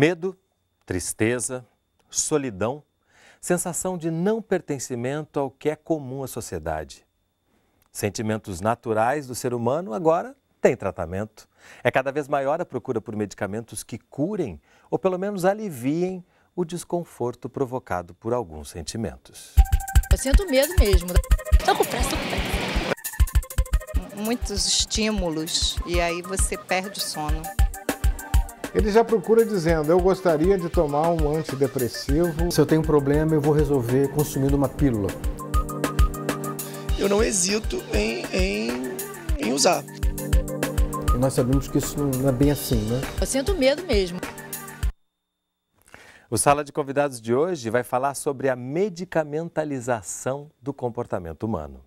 Medo, tristeza, solidão, sensação de não pertencimento ao que é comum à sociedade. Sentimentos naturais do ser humano agora têm tratamento. É cada vez maior a procura por medicamentos que curem ou pelo menos aliviem o desconforto provocado por alguns sentimentos. Eu sinto medo mesmo. Tô com pressa, tô com pressa. Muitos estímulos e aí você perde o sono. Ele já procura dizendo: Eu gostaria de tomar um antidepressivo. Se eu tenho um problema, eu vou resolver consumindo uma pílula. Eu não hesito em, em, em usar. nós sabemos que isso não é bem assim, né? Eu sinto medo mesmo. O Sala de Convidados de hoje vai falar sobre a medicamentalização do comportamento humano.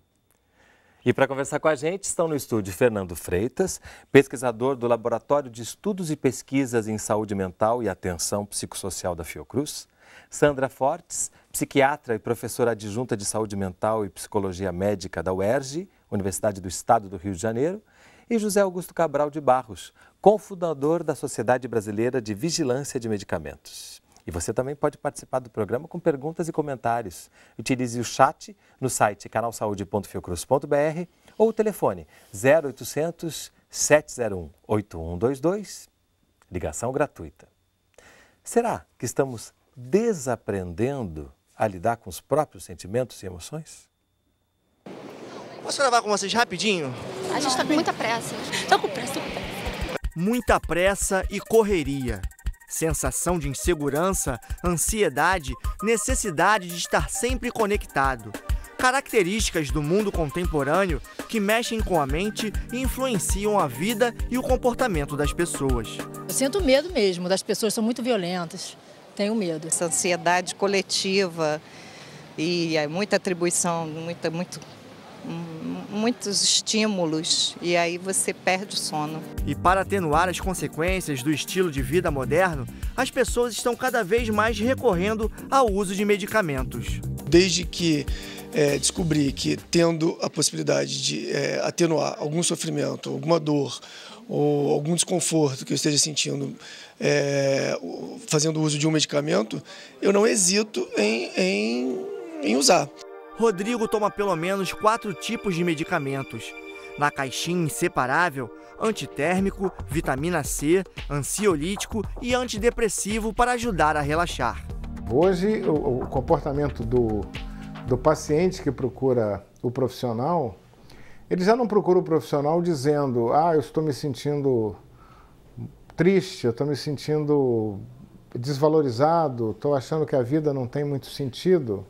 E para conversar com a gente estão no estúdio Fernando Freitas, pesquisador do Laboratório de Estudos e Pesquisas em Saúde Mental e Atenção Psicossocial da Fiocruz, Sandra Fortes, psiquiatra e professora adjunta de Saúde Mental e Psicologia Médica da UERJ, Universidade do Estado do Rio de Janeiro, e José Augusto Cabral de Barros, cofundador da Sociedade Brasileira de Vigilância de Medicamentos. E você também pode participar do programa com perguntas e comentários. Utilize o chat no site canalsaude.fiocruz.br ou o telefone 0800 701 8122, ligação gratuita. Será que estamos desaprendendo a lidar com os próprios sentimentos e emoções? Posso gravar com vocês rapidinho? A gente está com muita pressa. Estou com pressa, estou com pressa. Muita pressa e correria sensação de insegurança, ansiedade, necessidade de estar sempre conectado. Características do mundo contemporâneo que mexem com a mente e influenciam a vida e o comportamento das pessoas. Eu sinto medo mesmo, das pessoas são muito violentas, tenho medo. Essa ansiedade coletiva e eh, muita atribuição, muita, muito muitos estímulos e aí você perde o sono. E para atenuar as consequências do estilo de vida moderno, as pessoas estão cada vez mais recorrendo ao uso de medicamentos. Desde que é, descobri que tendo a possibilidade de é, atenuar algum sofrimento, alguma dor ou algum desconforto que eu esteja sentindo é, fazendo uso de um medicamento, eu não hesito em, em, em usar. Rodrigo toma pelo menos quatro tipos de medicamentos. Na caixinha inseparável, antitérmico, vitamina C, ansiolítico e antidepressivo para ajudar a relaxar. Hoje, o, o comportamento do, do paciente que procura o profissional, ele já não procura o profissional dizendo: Ah, eu estou me sentindo triste, eu estou me sentindo desvalorizado, estou achando que a vida não tem muito sentido.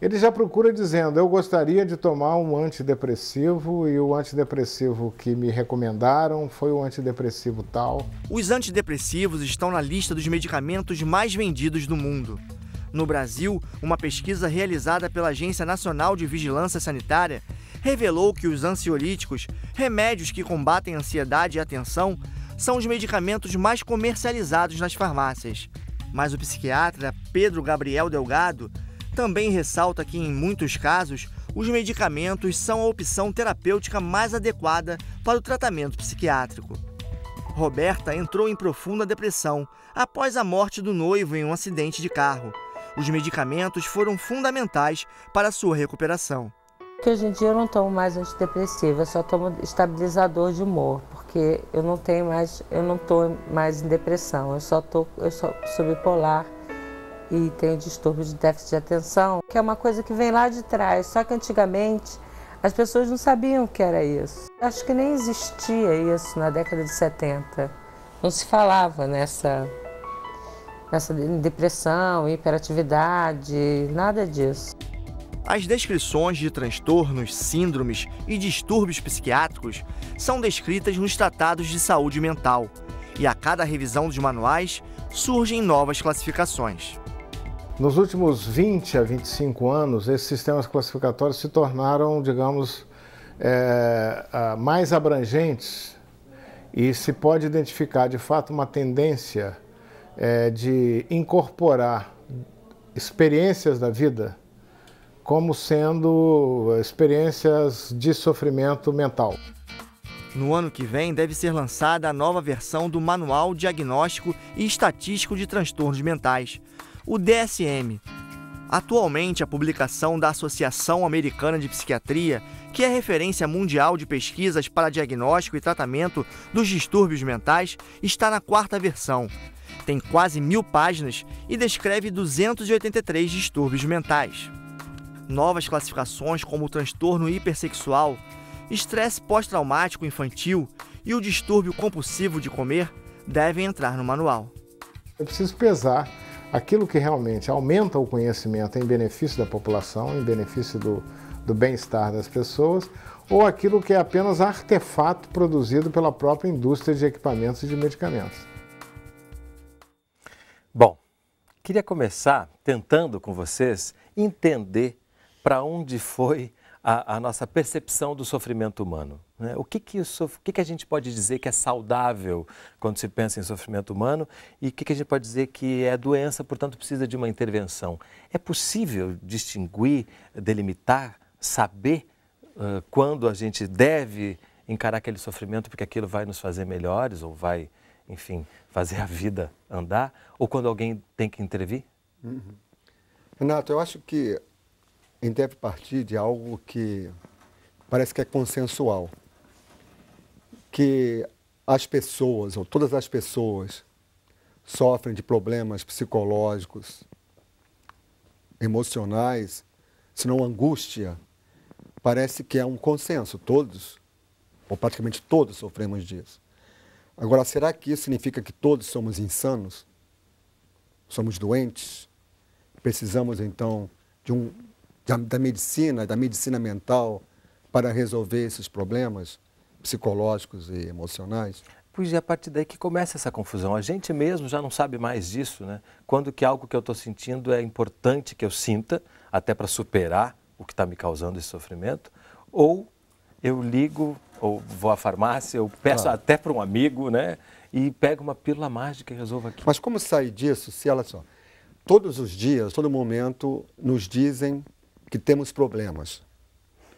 Ele já procura dizendo: eu gostaria de tomar um antidepressivo e o antidepressivo que me recomendaram foi o antidepressivo tal. Os antidepressivos estão na lista dos medicamentos mais vendidos do mundo. No Brasil, uma pesquisa realizada pela Agência Nacional de Vigilância Sanitária revelou que os ansiolíticos, remédios que combatem ansiedade e atenção, são os medicamentos mais comercializados nas farmácias. Mas o psiquiatra Pedro Gabriel Delgado também ressalta que, em muitos casos, os medicamentos são a opção terapêutica mais adequada para o tratamento psiquiátrico. Roberta entrou em profunda depressão após a morte do noivo em um acidente de carro. Os medicamentos foram fundamentais para a sua recuperação. hoje em dia eu não tomo mais antidepressivo, eu só tomo estabilizador de humor, porque eu não tenho mais, eu não estou mais em depressão, eu só estou, eu sou bipolar e tem distúrbio de déficit de atenção, que é uma coisa que vem lá de trás, só que antigamente as pessoas não sabiam o que era isso. Acho que nem existia isso na década de 70. Não se falava nessa, nessa depressão, hiperatividade, nada disso. As descrições de transtornos, síndromes e distúrbios psiquiátricos são descritas nos tratados de saúde mental, e a cada revisão dos manuais surgem novas classificações. Nos últimos 20 a 25 anos, esses sistemas classificatórios se tornaram, digamos, é, mais abrangentes e se pode identificar de fato uma tendência é, de incorporar experiências da vida como sendo é, experiências de sofrimento mental. No ano que vem, deve ser lançada a nova versão do Manual Diagnóstico e Estatístico de Transtornos Mentais o DSM. Atualmente, a publicação da Associação Americana de Psiquiatria, que é referência mundial de pesquisas para diagnóstico e tratamento dos distúrbios mentais, está na quarta versão. Tem quase mil páginas e descreve 283 distúrbios mentais. Novas classificações, como o transtorno hipersexual, estresse pós-traumático infantil e o distúrbio compulsivo de comer, devem entrar no manual. Eu preciso pesar aquilo que realmente aumenta o conhecimento em benefício da população, em benefício do, do bem-estar das pessoas, ou aquilo que é apenas artefato produzido pela própria indústria de equipamentos e de medicamentos. Bom, queria começar tentando com vocês entender para onde foi a, a nossa percepção do sofrimento humano. Né? O, que, que, o, o que, que a gente pode dizer que é saudável quando se pensa em sofrimento humano e o que, que a gente pode dizer que é doença, portanto precisa de uma intervenção? É possível distinguir, delimitar, saber uh, quando a gente deve encarar aquele sofrimento porque aquilo vai nos fazer melhores ou vai, enfim, fazer a vida andar, ou quando alguém tem que intervir? Uhum. Renato, eu acho que a gente deve partir de algo que parece que é consensual. Que as pessoas, ou todas as pessoas, sofrem de problemas psicológicos, emocionais, se não angústia, parece que é um consenso. Todos, ou praticamente todos, sofremos disso. Agora, será que isso significa que todos somos insanos? Somos doentes? Precisamos, então, de um da, da medicina, da medicina mental, para resolver esses problemas psicológicos e emocionais? Pois é, a partir daí que começa essa confusão. A gente mesmo já não sabe mais disso, né? Quando que algo que eu estou sentindo é importante que eu sinta, até para superar o que está me causando esse sofrimento, ou eu ligo, ou vou à farmácia, eu peço claro. até para um amigo, né? E pego uma pílula mágica e resolvo aquilo. Mas como sair disso se ela só... Todos os dias, todo momento, nos dizem que temos problemas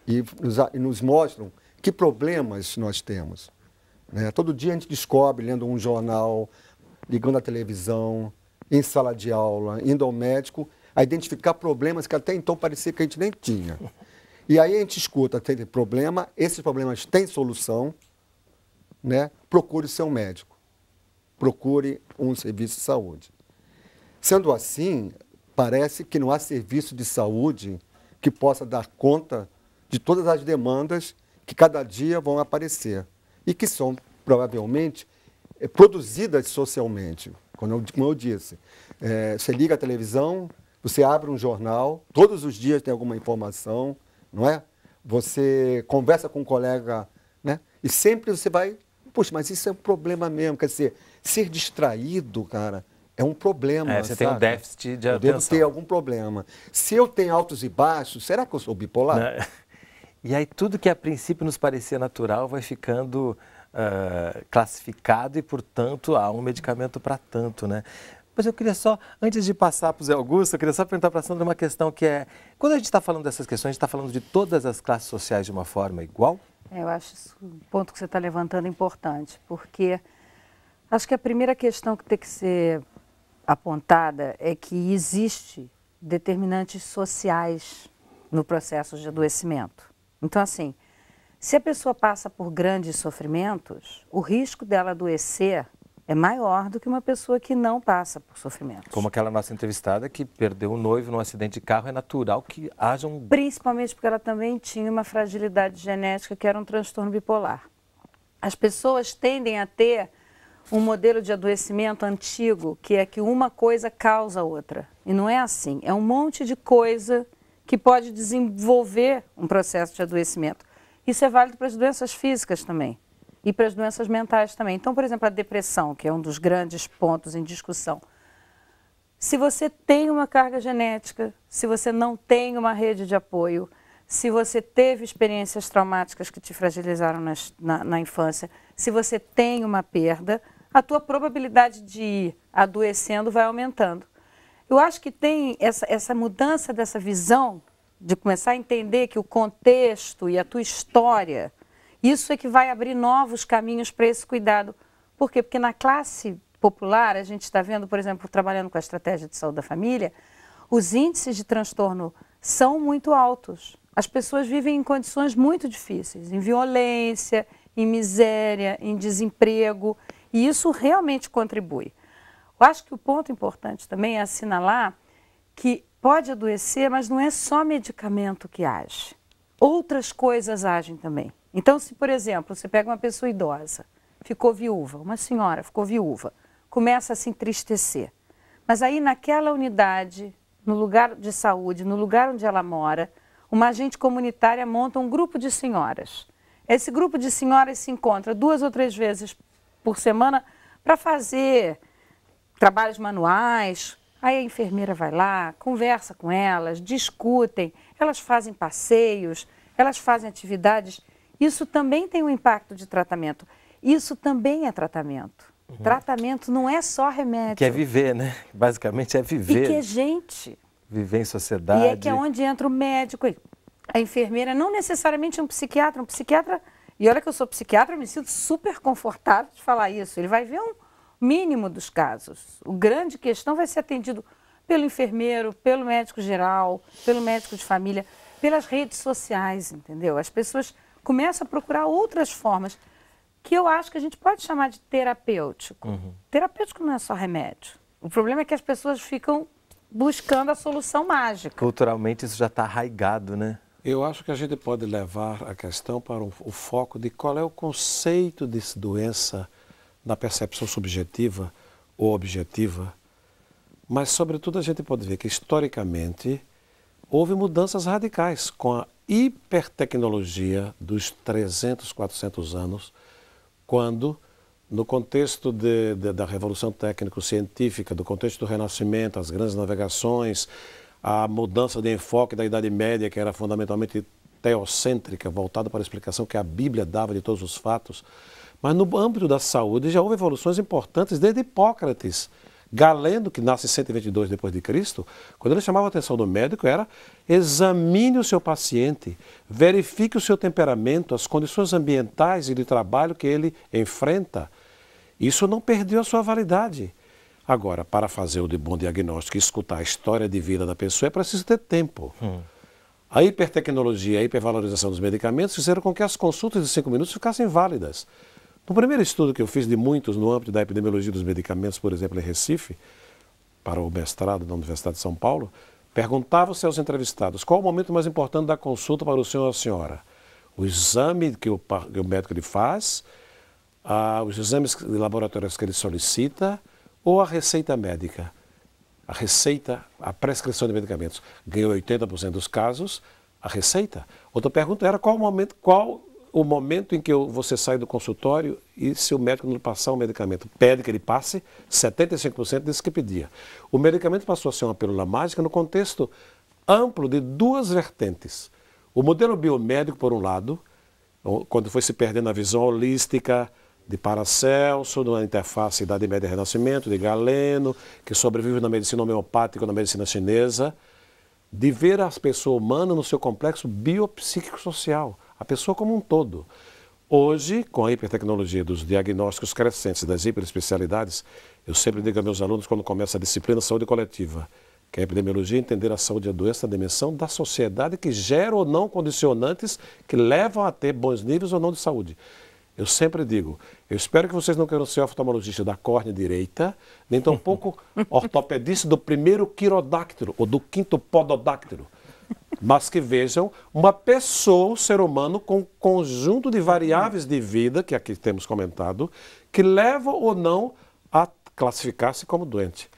e nos, e nos mostram que problemas nós temos. Né? Todo dia a gente descobre, lendo um jornal, ligando à televisão, em sala de aula, indo ao médico, a identificar problemas que até então parecia que a gente nem tinha. E aí a gente escuta, tem problema, esses problemas têm solução, né? procure seu médico, procure um serviço de saúde. Sendo assim, parece que não há serviço de saúde que possa dar conta de todas as demandas que cada dia vão aparecer e que são, provavelmente, eh, produzidas socialmente. Como eu, como eu disse, é, você liga a televisão, você abre um jornal, todos os dias tem alguma informação, não é? Você conversa com um colega, né? E sempre você vai, poxa, mas isso é um problema mesmo. Quer dizer, ser distraído, cara, é um problema. É, você sabe? tem um déficit de eu Devo ter algum problema. Se eu tenho altos e baixos, será que eu sou bipolar? Não. Né? E aí tudo que a princípio nos parecia natural vai ficando uh, classificado e, portanto, há um medicamento para tanto, né? Mas eu queria só, antes de passar para o Zé Augusto, eu queria só perguntar para a Sandra uma questão que é, quando a gente está falando dessas questões, a gente está falando de todas as classes sociais de uma forma igual? É, eu acho o ponto que você está levantando importante, porque acho que a primeira questão que tem que ser apontada é que existe determinantes sociais no processo de adoecimento. Então, assim, se a pessoa passa por grandes sofrimentos, o risco dela adoecer é maior do que uma pessoa que não passa por sofrimentos. Como aquela nossa entrevistada que perdeu o noivo num acidente de carro, é natural que haja um... Principalmente porque ela também tinha uma fragilidade genética que era um transtorno bipolar. As pessoas tendem a ter um modelo de adoecimento antigo, que é que uma coisa causa outra. E não é assim. É um monte de coisa que pode desenvolver um processo de adoecimento. Isso é válido para as doenças físicas também e para as doenças mentais também. Então, por exemplo, a depressão, que é um dos grandes pontos em discussão. Se você tem uma carga genética, se você não tem uma rede de apoio, se você teve experiências traumáticas que te fragilizaram nas, na, na infância, se você tem uma perda, a tua probabilidade de ir adoecendo vai aumentando. Eu acho que tem essa, essa mudança dessa visão, de começar a entender que o contexto e a tua história, isso é que vai abrir novos caminhos para esse cuidado. Por quê? Porque na classe popular, a gente está vendo, por exemplo, trabalhando com a estratégia de saúde da família, os índices de transtorno são muito altos. As pessoas vivem em condições muito difíceis, em violência, em miséria, em desemprego. E isso realmente contribui. Eu acho que o ponto importante também é assinalar que pode adoecer, mas não é só medicamento que age. Outras coisas agem também. Então, se, por exemplo, você pega uma pessoa idosa, ficou viúva, uma senhora ficou viúva, começa a se entristecer. Mas aí, naquela unidade, no lugar de saúde, no lugar onde ela mora, uma agente comunitária monta um grupo de senhoras. Esse grupo de senhoras se encontra duas ou três vezes por semana para fazer trabalhos manuais. Aí a enfermeira vai lá, conversa com elas, discutem, elas fazem passeios, elas fazem atividades. Isso também tem um impacto de tratamento. Isso também é tratamento. Uhum. Tratamento não é só remédio. Que é viver, né? Basicamente é viver. E que é gente. Viver em sociedade. E é que é onde entra o médico, a enfermeira, não necessariamente é um psiquiatra. Um psiquiatra e olha que eu sou psiquiatra, eu me sinto super confortável de falar isso. Ele vai ver um mínimo dos casos. O grande questão vai ser atendido pelo enfermeiro, pelo médico geral, pelo médico de família, pelas redes sociais, entendeu? As pessoas começam a procurar outras formas que eu acho que a gente pode chamar de terapêutico. Uhum. Terapêutico não é só remédio. O problema é que as pessoas ficam buscando a solução mágica. Culturalmente isso já está arraigado, né? Eu acho que a gente pode levar a questão para o, o foco de qual é o conceito de doença na percepção subjetiva ou objetiva, mas, sobretudo, a gente pode ver que, historicamente, houve mudanças radicais com a hipertecnologia dos 300, 400 anos, quando, no contexto de, de, da revolução técnico-científica, do contexto do Renascimento, as grandes navegações, a mudança de enfoque da Idade Média, que era fundamentalmente teocêntrica, voltada para a explicação que a Bíblia dava de todos os fatos. Mas no âmbito da saúde já houve evoluções importantes desde Hipócrates. Galeno, que nasce em 122 depois de Cristo, quando ele chamava a atenção do médico era: examine o seu paciente, verifique o seu temperamento, as condições ambientais e de trabalho que ele enfrenta. Isso não perdeu a sua validade. Agora, para fazer o de bom diagnóstico e escutar a história de vida da pessoa, é preciso ter tempo. Hum. A hipertecnologia e a hipervalorização dos medicamentos fizeram com que as consultas de cinco minutos ficassem válidas. No primeiro estudo que eu fiz de muitos no âmbito da epidemiologia dos medicamentos, por exemplo, em Recife, para o mestrado da Universidade de São Paulo, perguntava-se aos entrevistados qual o momento mais importante da consulta para o senhor ou a senhora. O exame que o, que o médico lhe faz, ah, os exames laboratórios que ele solicita, ou a receita médica. A receita, a prescrição de medicamentos, ganhou 80% dos casos, a receita. Outra pergunta era qual o momento, qual o momento em que você sai do consultório e se o médico não passar o medicamento, pede que ele passe, 75% disse que pedia. O medicamento passou a ser uma pílula mágica no contexto amplo de duas vertentes. O modelo biomédico, por um lado, quando foi se perdendo a visão holística, de Paracelso, na interface Idade Média e Renascimento, de Galeno, que sobrevive na medicina homeopática, na medicina chinesa, de ver a pessoa humana no seu complexo biopsíquico social, a pessoa como um todo. Hoje, com a hipertecnologia dos diagnósticos crescentes das hiperespecialidades, eu sempre digo a meus alunos, quando começa a disciplina Saúde Coletiva, que é a epidemiologia entender a saúde e a doença, a dimensão da sociedade que gera ou não condicionantes que levam a ter bons níveis ou não de saúde. Eu sempre digo, eu espero que vocês não queiram ser oftalmologista da córnea direita, nem tampouco ortopedista do primeiro quirodáctilo ou do quinto pododáctilo, mas que vejam uma pessoa, um ser humano, com um conjunto de variáveis de vida, que aqui temos comentado, que levam ou não a classificar-se como doente.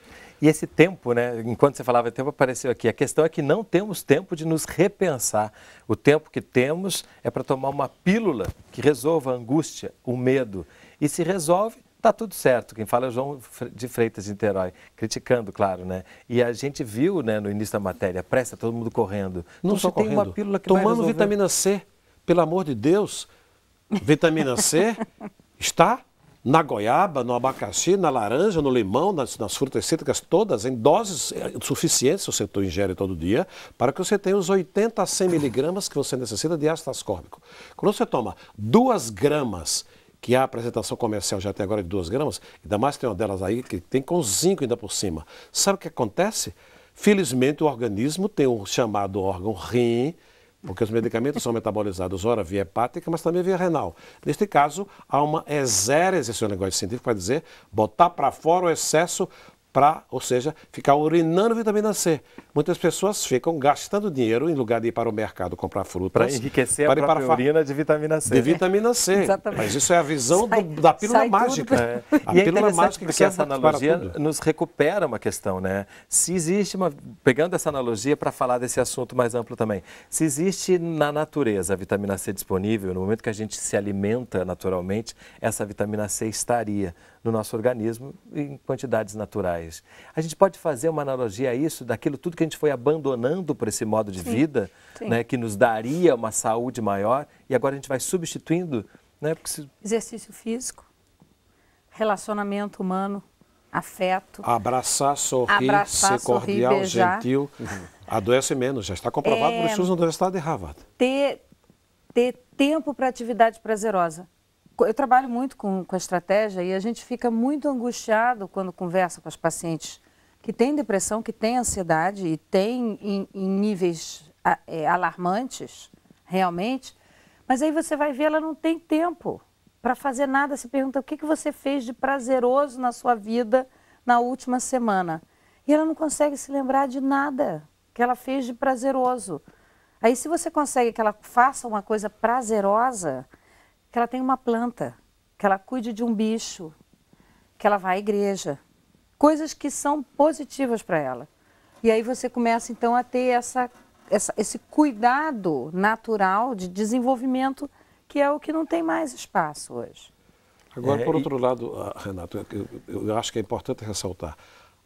E esse tempo, né? Enquanto você falava tempo, apareceu aqui. A questão é que não temos tempo de nos repensar. O tempo que temos é para tomar uma pílula que resolva a angústia, o medo. E se resolve, tá tudo certo. Quem fala é o João de Freitas de Niterói, criticando, claro, né? E a gente viu, né, no início da matéria, pressa, todo mundo correndo. Não então, só tem uma pílula que Tomando vitamina C, pelo amor de Deus, vitamina C está na goiaba, no abacaxi, na laranja, no limão, nas, nas frutas cítricas todas, em doses eh, suficientes, se você ingere todo dia, para que você tenha os 80 a 100 miligramas que você necessita de ácido ascórbico. Quando você toma 2 gramas, que é a apresentação comercial já tem agora de 2 gramas, ainda mais tem uma delas aí que tem com zinco ainda por cima, sabe o que acontece? Felizmente o organismo tem um chamado órgão rim, porque os medicamentos são metabolizados ora via hepática, mas também via renal. Neste caso, há uma exérese, é um negócio científico vai dizer, botar para fora o excesso para, ou seja, ficar urinando vitamina C. Muitas pessoas ficam gastando dinheiro em lugar de ir para o mercado comprar frutas. Para enriquecer para a própria para urina de vitamina C. De vitamina C. Exatamente. Mas isso é a visão sai, do, da pílula mágica. É. A e é pílula é mágica que essa analogia nos recupera uma questão, né? Se existe uma, pegando essa analogia para falar desse assunto mais amplo também, se existe na natureza a vitamina C disponível, no momento que a gente se alimenta naturalmente, essa vitamina C estaria no nosso organismo em quantidades naturais. A gente pode fazer uma analogia a isso, daquilo tudo que a gente foi abandonando por esse modo de sim, vida, sim. Né, que nos daria uma saúde maior, e agora a gente vai substituindo. Né, se... Exercício físico, relacionamento humano, afeto. Abraçar, sorrir, abraçar, ser cordial, sorrir, gentil. Adoece menos, já está comprovado é... por estudos da Universidade de Harvard. Ter, ter tempo para atividade prazerosa eu trabalho muito com, com a estratégia e a gente fica muito angustiado quando conversa com as pacientes que têm depressão, que têm ansiedade e têm em, em níveis é, alarmantes, realmente. Mas aí você vai ver, ela não tem tempo para fazer nada. Se pergunta o que, que você fez de prazeroso na sua vida na última semana. E ela não consegue se lembrar de nada que ela fez de prazeroso. Aí, se você consegue que ela faça uma coisa prazerosa, que ela tem uma planta, que ela cuide de um bicho, que ela vá à igreja. Coisas que são positivas para ela. E aí você começa então a ter essa, essa, esse cuidado natural de desenvolvimento que é o que não tem mais espaço hoje. Agora, é, por outro e... lado, ah, Renato, eu, eu acho que é importante ressaltar.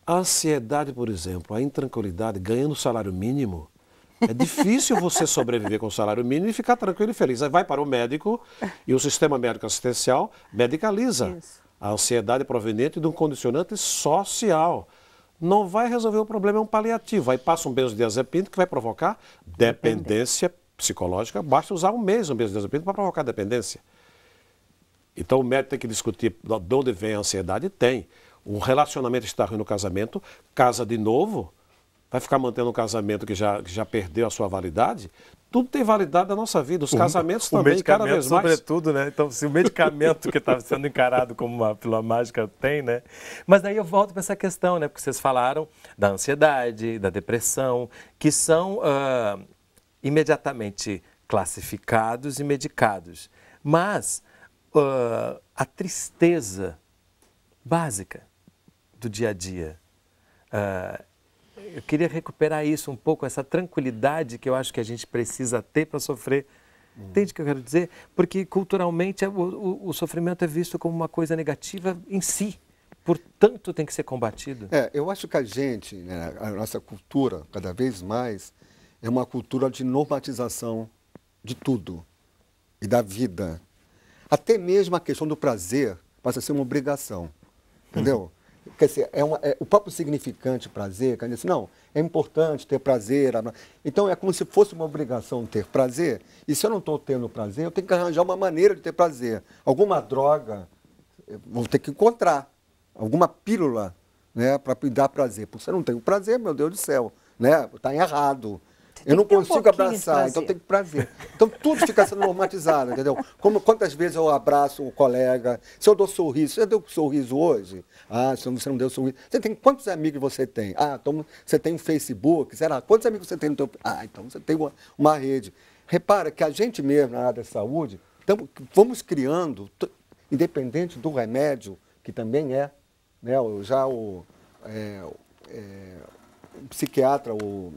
A ansiedade, por exemplo, a intranquilidade, ganhando salário mínimo, é difícil você sobreviver com o salário mínimo e ficar tranquilo e feliz. Aí vai para o médico e o sistema médico assistencial medicaliza Isso. a ansiedade proveniente de um condicionante social. Não vai resolver o problema, é um paliativo. Aí passa um benzodiazepínico que vai provocar dependência psicológica. Basta usar um mês um benzodiazepínico para provocar dependência. Então o médico tem que discutir de onde vem a ansiedade? Tem. Um relacionamento está ruim no casamento, casa de novo, vai ficar mantendo um casamento que já, que já perdeu a sua validade? Tudo tem validade na nossa vida, os casamentos o, também, o cada vez mais. sobretudo, né? Então, se o medicamento que estava tá sendo encarado como uma pílula mágica tem, né? Mas daí eu volto para essa questão, né? Porque vocês falaram da ansiedade, da depressão, que são uh, imediatamente classificados e medicados. Mas uh, a tristeza básica do dia a dia, ah, eu queria recuperar isso um pouco, essa tranquilidade que eu acho que a gente precisa ter para sofrer. Hum. Entende o que eu quero dizer? Porque culturalmente é o, o, o, sofrimento é visto como uma coisa negativa em si. Portanto, tem que ser combatido. É, eu acho que a gente, né, a nossa cultura, cada vez mais, é uma cultura de normatização de tudo e da vida. Até mesmo a questão do prazer passa a ser uma obrigação. Entendeu? Hum. Quer dizer, é, uma, é o próprio significante prazer, quer dizer, assim, não, é importante ter prazer. Então é como se fosse uma obrigação ter prazer. E se eu não estou tendo prazer, eu tenho que arranjar uma maneira de ter prazer. Alguma droga, vou ter que encontrar. Alguma pílula né, para me dar prazer. Porque se eu não tenho prazer, meu Deus do céu, está né, errado eu não consigo um abraçar, então tem que prazer. Então tudo fica sendo normatizado, entendeu? Como, quantas vezes eu abraço o colega, se eu dou sorriso, você deu sorriso hoje? Ah, se você não deu sorriso. Você tem quantos amigos você tem? Ah, então você tem um Facebook, será? Quantos amigos você tem no teu. Ah, então você tem uma, uma rede. Repara que a gente mesmo, na área da saúde, tamo, vamos criando, independente do remédio, que também é, né, já o, é, é, o psiquiatra, o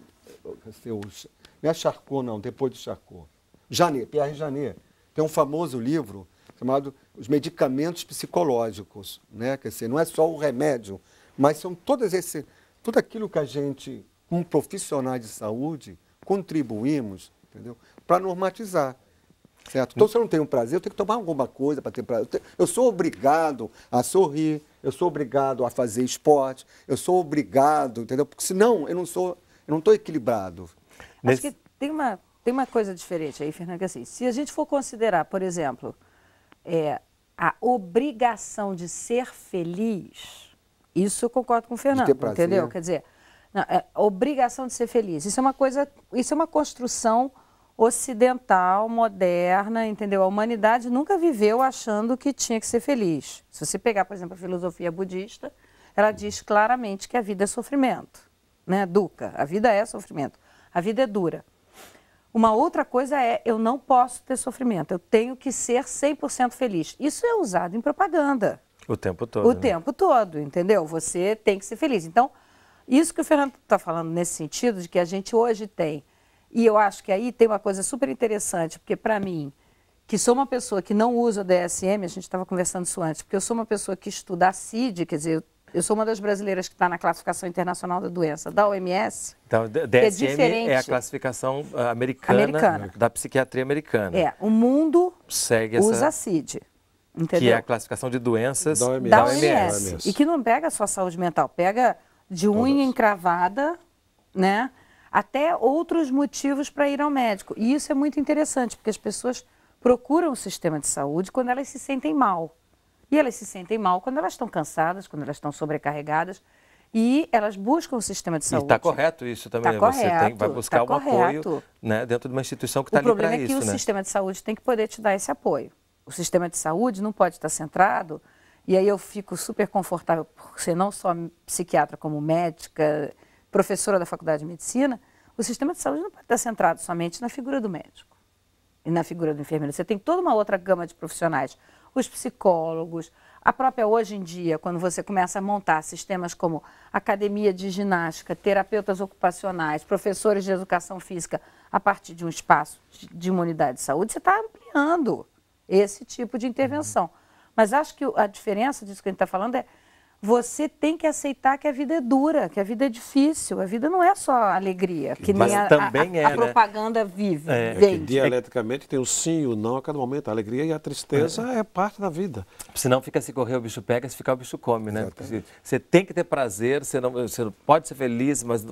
seus. Não é Charcot, não, depois de Charcot. Janet, Pierre Janet. Tem um famoso livro chamado Os Medicamentos Psicológicos. Né? Quer dizer, não é só o remédio, mas são todas esse, tudo aquilo que a gente, como profissionais de saúde, contribuímos para normatizar. Certo? Então, se eu não tenho prazer, eu tenho que tomar alguma coisa para ter prazer. Eu sou obrigado a sorrir, eu sou obrigado a fazer esporte, eu sou obrigado, entendeu? Porque senão eu não sou eu não estou equilibrado. Acho Nesse... que tem uma, tem uma coisa diferente aí, Fernando, que assim, se a gente for considerar, por exemplo, é, a obrigação de ser feliz, isso eu concordo com o Fernando, entendeu? Quer dizer, não, é, a obrigação de ser feliz, isso é uma coisa, isso é uma construção ocidental, moderna, entendeu? A humanidade nunca viveu achando que tinha que ser feliz. Se você pegar, por exemplo, a filosofia budista, ela diz claramente que a vida é sofrimento né? Duca, a vida é sofrimento, a vida é dura. Uma outra coisa é, eu não posso ter sofrimento, eu tenho que ser 100% feliz. Isso é usado em propaganda. O tempo todo. O né? tempo todo, entendeu? Você tem que ser feliz. Então, isso que o Fernando está falando nesse sentido, de que a gente hoje tem, e eu acho que aí tem uma coisa super interessante, porque para mim, que sou uma pessoa que não usa o DSM, a gente estava conversando isso antes, porque eu sou uma pessoa que estuda a CID, quer dizer, eu eu sou uma das brasileiras que está na classificação internacional da doença, da OMS. Então, DSM é, é, a classificação ah, americana, americana, da psiquiatria americana. É, o mundo Segue essa... usa CID. Entendeu? Que é a classificação de doenças da OMS. Da OMS. Da OMS. E que não pega só saúde mental, pega de unha Todas. encravada, né? Até outros motivos para ir ao médico. E isso é muito interessante, porque as pessoas procuram o sistema de saúde quando elas se sentem mal. E elas se sentem mal quando elas estão cansadas, quando elas estão sobrecarregadas e elas buscam o sistema de saúde. Está correto isso também. Tá né? você correto, tem, vai buscar tá um correto. apoio né, dentro de uma instituição que está ali para isso. O problema é que isso, o né? sistema de saúde tem que poder te dar esse apoio. O sistema de saúde não pode estar centrado, e aí eu fico super confortável por ser não só psiquiatra, como médica, professora da faculdade de medicina. O sistema de saúde não pode estar centrado somente na figura do médico e na figura do enfermeiro. Você tem toda uma outra gama de profissionais os psicólogos, a própria hoje em dia, quando você começa a montar sistemas como academia de ginástica, terapeutas ocupacionais, professores de educação física, a partir de um espaço de uma unidade de saúde, você está ampliando esse tipo de intervenção. Uhum. Mas acho que a diferença disso que a gente está falando é você tem que aceitar que a vida é dura, que a vida é difícil. A vida não é só alegria, que Mas nem a, também a, a, a é, né? propaganda né? vive. É. Vende. É dialeticamente tem o sim e o não a cada momento. A alegria e a tristeza é, é parte da vida. Senão fica se correr o bicho pega, se ficar o bicho come, né? Você tem que ter prazer, você, não, você pode ser feliz, mas...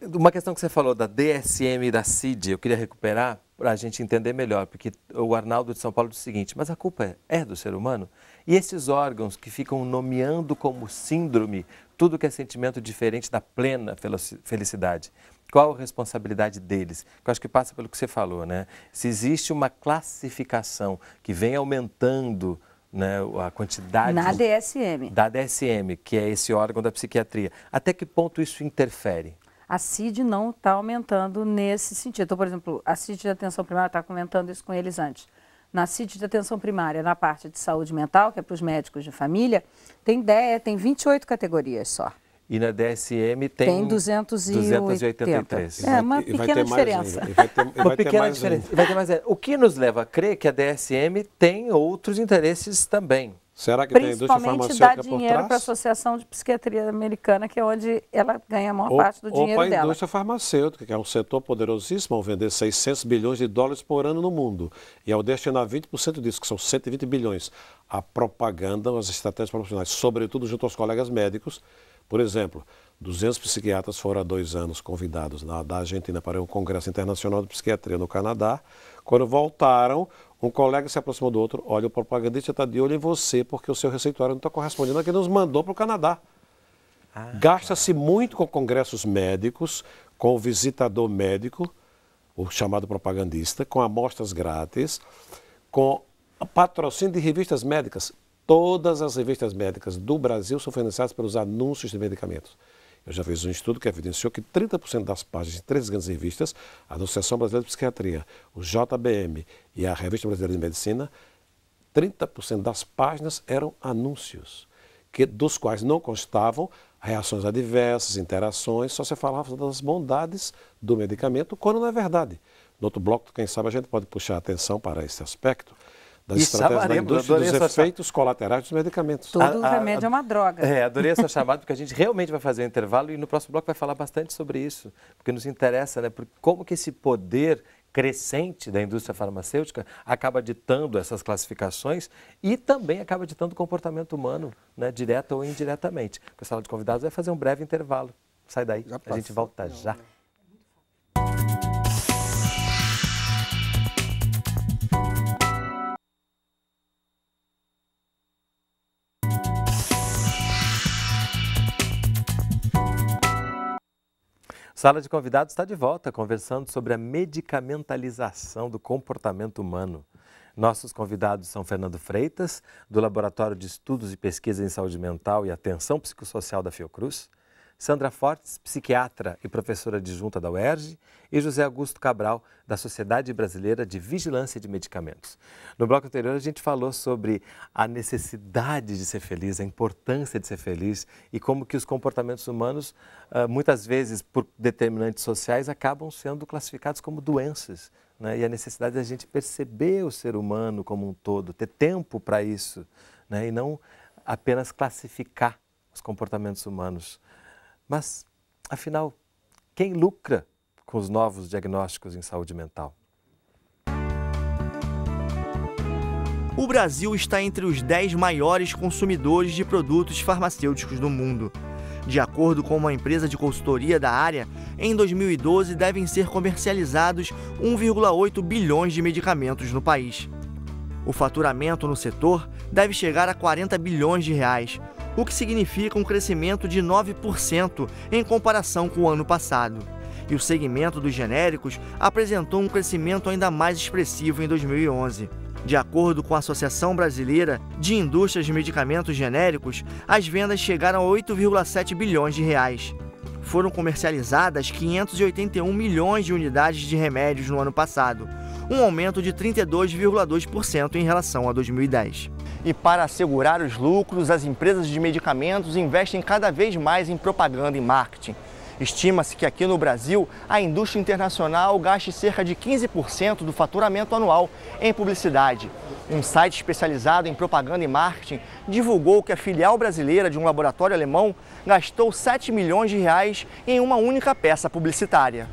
Uma questão que você falou da DSM e da CID, eu queria recuperar para a gente entender melhor, porque o Arnaldo de São Paulo diz o seguinte, mas a culpa é do ser humano? E esses órgãos que ficam nomeando como síndrome tudo que é sentimento diferente da plena felicidade, qual a responsabilidade deles? Eu acho que passa pelo que você falou, né? Se existe uma classificação que vem aumentando né, a quantidade... Na DSM. Da DSM, que é esse órgão da psiquiatria. Até que ponto isso interfere? a CID não está aumentando nesse sentido. Então, por exemplo, a CID de atenção primária, está comentando isso com eles antes. Na CID de atenção primária, na parte de saúde mental, que é para os médicos de família, tem 10, tem 28 categorias só. E na DSM tem, tem 283. É, uma pequena diferença. Uma pequena diferença. O que nos leva a crer que a DSM tem outros interesses também. Será que principalmente tem dá dinheiro para a Associação de Psiquiatria Americana, que é onde ela ganha a maior ou, parte do dinheiro dela. Ou para a indústria farmacêutica, que é um setor poderosíssimo ao vender 600 bilhões de dólares por ano no mundo. E ao destinar 20% disso, que são 120 bilhões, à propaganda, às estratégias profissionais, sobretudo junto aos colegas médicos. Por exemplo, 200 psiquiatras foram há dois anos convidados na, da Argentina para o Congresso Internacional de Psiquiatria no Canadá. Quando voltaram, um colega se aproximou do outro, olha, o propagandista está de olho em você, porque o seu receituário não está correspondendo a quem nos mandou para o Canadá. Ah, Gasta-se claro. muito com congressos médicos, com o visitador médico, o chamado propagandista, com amostras grátis, com patrocínio de revistas médicas. Todas as revistas médicas do Brasil são financiadas pelos anúncios de medicamentos já fez um estudo que evidenciou que 30% das páginas de três grandes revistas, a Associação Brasileira de Psiquiatria, o JBM e a Revista Brasileira de Medicina, 30% das páginas eram anúncios, que, dos quais não constavam reações adversas, interações, só se falava das bondades do medicamento, quando não é verdade. No outro bloco, quem sabe, a gente pode puxar a atenção para esse aspecto das e estratégias da indústria, dos efeitos colaterais dos medicamentos. Todo a, a, remédio a, é uma droga. É, adorei essa chamada, porque a gente realmente vai fazer um intervalo e no próximo bloco vai falar bastante sobre isso, porque nos interessa, né? Como que esse poder crescente da indústria farmacêutica acaba ditando essas classificações e também acaba ditando o comportamento humano, né, direta ou indiretamente. O sala de convidados vai fazer um breve intervalo. Sai daí, a gente volta já. Né? Sala de Convidados está de volta, conversando sobre a medicamentalização do comportamento humano. Nossos convidados são Fernando Freitas, do Laboratório de Estudos e Pesquisa em Saúde Mental e Atenção Psicossocial da Fiocruz, Sandra Fortes, psiquiatra e professora adjunta da UERJ, e José Augusto Cabral, da Sociedade Brasileira de Vigilância de Medicamentos. No bloco anterior, a gente falou sobre a necessidade de ser feliz, a importância de ser feliz e como que os comportamentos humanos, ah, muitas vezes por determinantes sociais, acabam sendo classificados como doenças. Né? E a necessidade da gente perceber o ser humano como um todo, ter tempo para isso né? e não apenas classificar os comportamentos humanos mas, afinal, quem lucra com os novos diagnósticos em saúde mental? O Brasil está entre os 10 maiores consumidores de produtos farmacêuticos do mundo. De acordo com uma empresa de consultoria da área, em 2012 devem ser comercializados 1,8 bilhões de medicamentos no país. O faturamento no setor deve chegar a 40 bilhões de reais, o que significa um crescimento de 9% em comparação com o ano passado. E o segmento dos genéricos apresentou um crescimento ainda mais expressivo em 2011. De acordo com a Associação Brasileira de Indústrias de Medicamentos Genéricos, as vendas chegaram a 8,7 bilhões de reais, foram comercializadas 581 milhões de unidades de remédios no ano passado, um aumento de 32,2% em relação a 2010. E para assegurar os lucros, as empresas de medicamentos investem cada vez mais em propaganda e marketing. Estima-se que aqui no Brasil, a indústria internacional gaste cerca de 15% do faturamento anual em publicidade. Um site especializado em propaganda e marketing divulgou que a filial brasileira de um laboratório alemão gastou 7 milhões de reais em uma única peça publicitária.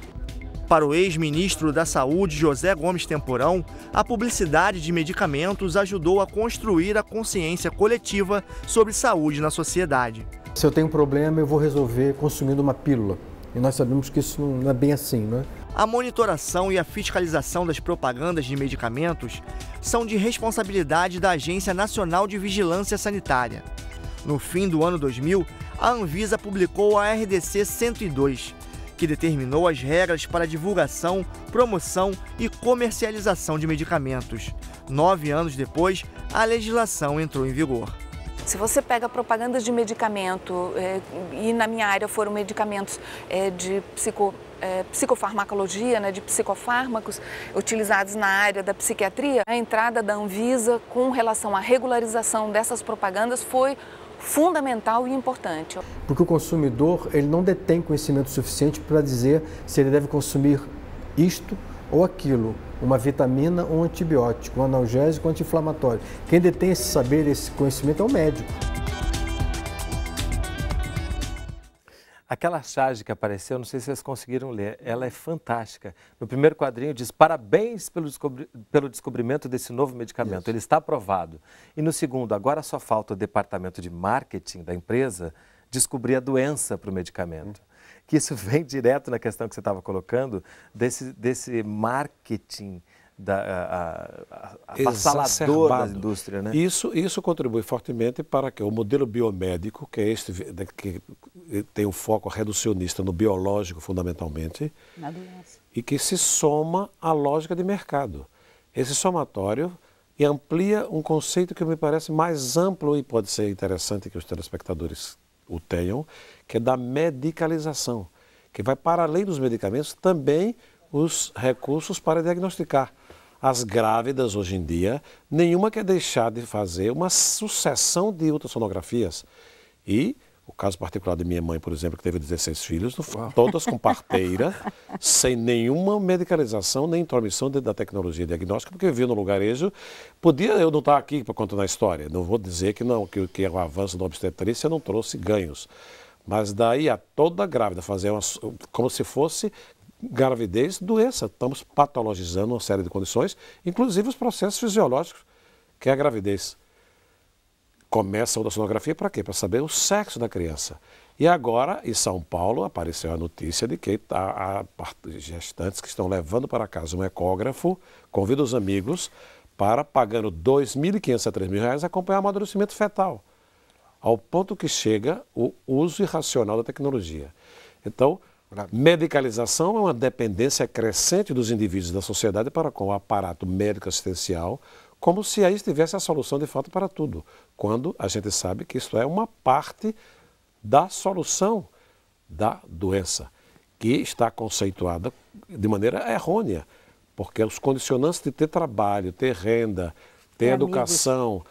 Para o ex-ministro da Saúde, José Gomes Temporão, a publicidade de medicamentos ajudou a construir a consciência coletiva sobre saúde na sociedade. Se eu tenho um problema, eu vou resolver consumindo uma pílula. E nós sabemos que isso não é bem assim, não é? A monitoração e a fiscalização das propagandas de medicamentos são de responsabilidade da Agência Nacional de Vigilância Sanitária. No fim do ano 2000, a Anvisa publicou a RDC 102, que determinou as regras para divulgação, promoção e comercialização de medicamentos. Nove anos depois, a legislação entrou em vigor. Se você pega propagandas de medicamento, é, e na minha área foram medicamentos é, de psico, é, psicofarmacologia, né, de psicofármacos utilizados na área da psiquiatria, a entrada da Anvisa com relação à regularização dessas propagandas foi fundamental e importante. Porque o consumidor ele não detém conhecimento suficiente para dizer se ele deve consumir isto ou aquilo uma vitamina ou um antibiótico, um analgésico, um anti-inflamatório. Quem detém esse saber, esse conhecimento é o médico. Aquela charge que apareceu, não sei se vocês conseguiram ler, ela é fantástica. No primeiro quadrinho diz: parabéns pelo, descobri pelo descobrimento desse novo medicamento, Isso. ele está aprovado. E no segundo, agora só falta o departamento de marketing da empresa descobrir a doença para o medicamento. Hum que isso vem direto na questão que você estava colocando, desse, desse marketing da, a, a, da indústria. Né? Isso, isso contribui fortemente para que o modelo biomédico, que é este, né, que tem um foco reducionista no biológico fundamentalmente, e que se soma à lógica de mercado. Esse somatório amplia um conceito que me parece mais amplo e pode ser interessante que os telespectadores o tenham, que é da medicalização, que vai para além dos medicamentos também os recursos para diagnosticar. As grávidas hoje em dia, nenhuma quer deixar de fazer uma sucessão de ultrassonografias. E caso particular de minha mãe, por exemplo, que teve 16 filhos, todas com parteira, sem nenhuma medicalização nem intromissão da tecnologia diagnóstica, porque vivia no lugarejo. Podia eu não estar aqui para contar a história, não vou dizer que não, que, que é o avanço da obstetrícia não trouxe ganhos. Mas daí a toda grávida fazer uma, como se fosse gravidez doença. Estamos patologizando uma série de condições, inclusive os processos fisiológicos que é a gravidez. Começa a ultrassonografia para quê? Para saber o sexo da criança. E agora, em São Paulo, apareceu a notícia de que há, tá, gestantes que estão levando para casa um ecógrafo, convida os amigos para, pagando R$ 2.500 a R$ 3.000, acompanhar o amadurecimento fetal, ao ponto que chega o uso irracional da tecnologia. Então, medicalização é uma dependência crescente dos indivíduos da sociedade para com o aparato médico assistencial, como se aí estivesse a solução de fato para tudo quando a gente sabe que isso é uma parte da solução da doença, que está conceituada de maneira errônea, porque os condicionantes de ter trabalho, ter renda, ter educação, amigos.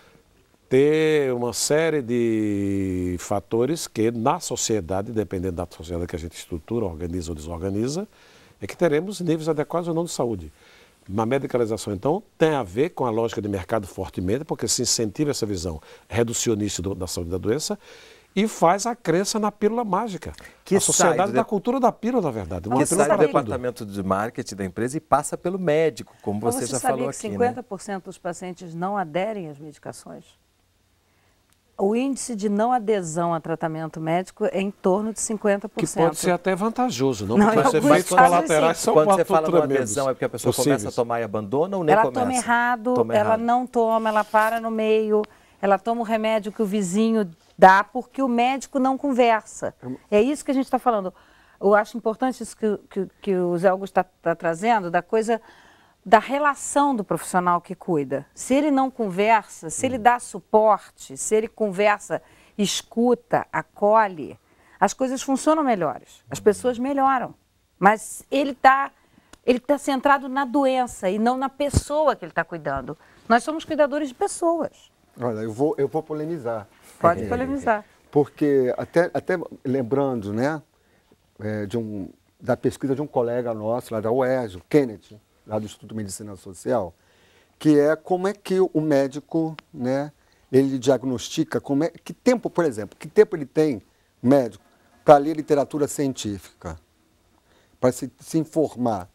ter uma série de fatores que na sociedade, dependendo da sociedade que a gente estrutura, organiza ou desorganiza, é que teremos níveis adequados ou não de saúde. Uma medicalização, então, tem a ver com a lógica de mercado fortemente, porque se incentiva essa visão reducionista do, da saúde da doença e faz a crença na pílula mágica. Que a sociedade da de... cultura da pílula, na verdade. Uma que pílula sai do departamento de marketing da empresa e passa pelo médico, como você, você já falou aqui. Você sabia que 50% né? dos pacientes não aderem às medicações? O índice de não adesão a tratamento médico é em torno de 50%. Que pode ser até vantajoso, não? não porque você vai colaterais sim. são Quando você fala de adesão é porque a pessoa possíveis. começa a tomar e abandona ou nem ela começa? Ela toma errado, toma ela errado. não toma, ela para no meio, ela toma o remédio que o vizinho dá porque o médico não conversa. É isso que a gente está falando. Eu acho importante isso que, que, que o Zé Augusto está tá trazendo, da coisa da relação do profissional que cuida. Se ele não conversa, se ele hum. dá suporte, se ele conversa, escuta, acolhe, as coisas funcionam melhores, as uhum. pessoas melhoram. Mas ele está ele tá centrado na doença e não na pessoa que ele está cuidando. Nós somos cuidadores de pessoas. Olha, eu vou, eu vou polemizar. Pode é, polemizar. Porque, até, até lembrando, né, é, de um, da pesquisa de um colega nosso lá da UERJ, o Kennedy, lá do Instituto de Medicina Social, que é como é que o médico, né, ele diagnostica, como é, que tempo, por exemplo, que tempo ele tem, médico, para ler literatura científica, para se, se informar.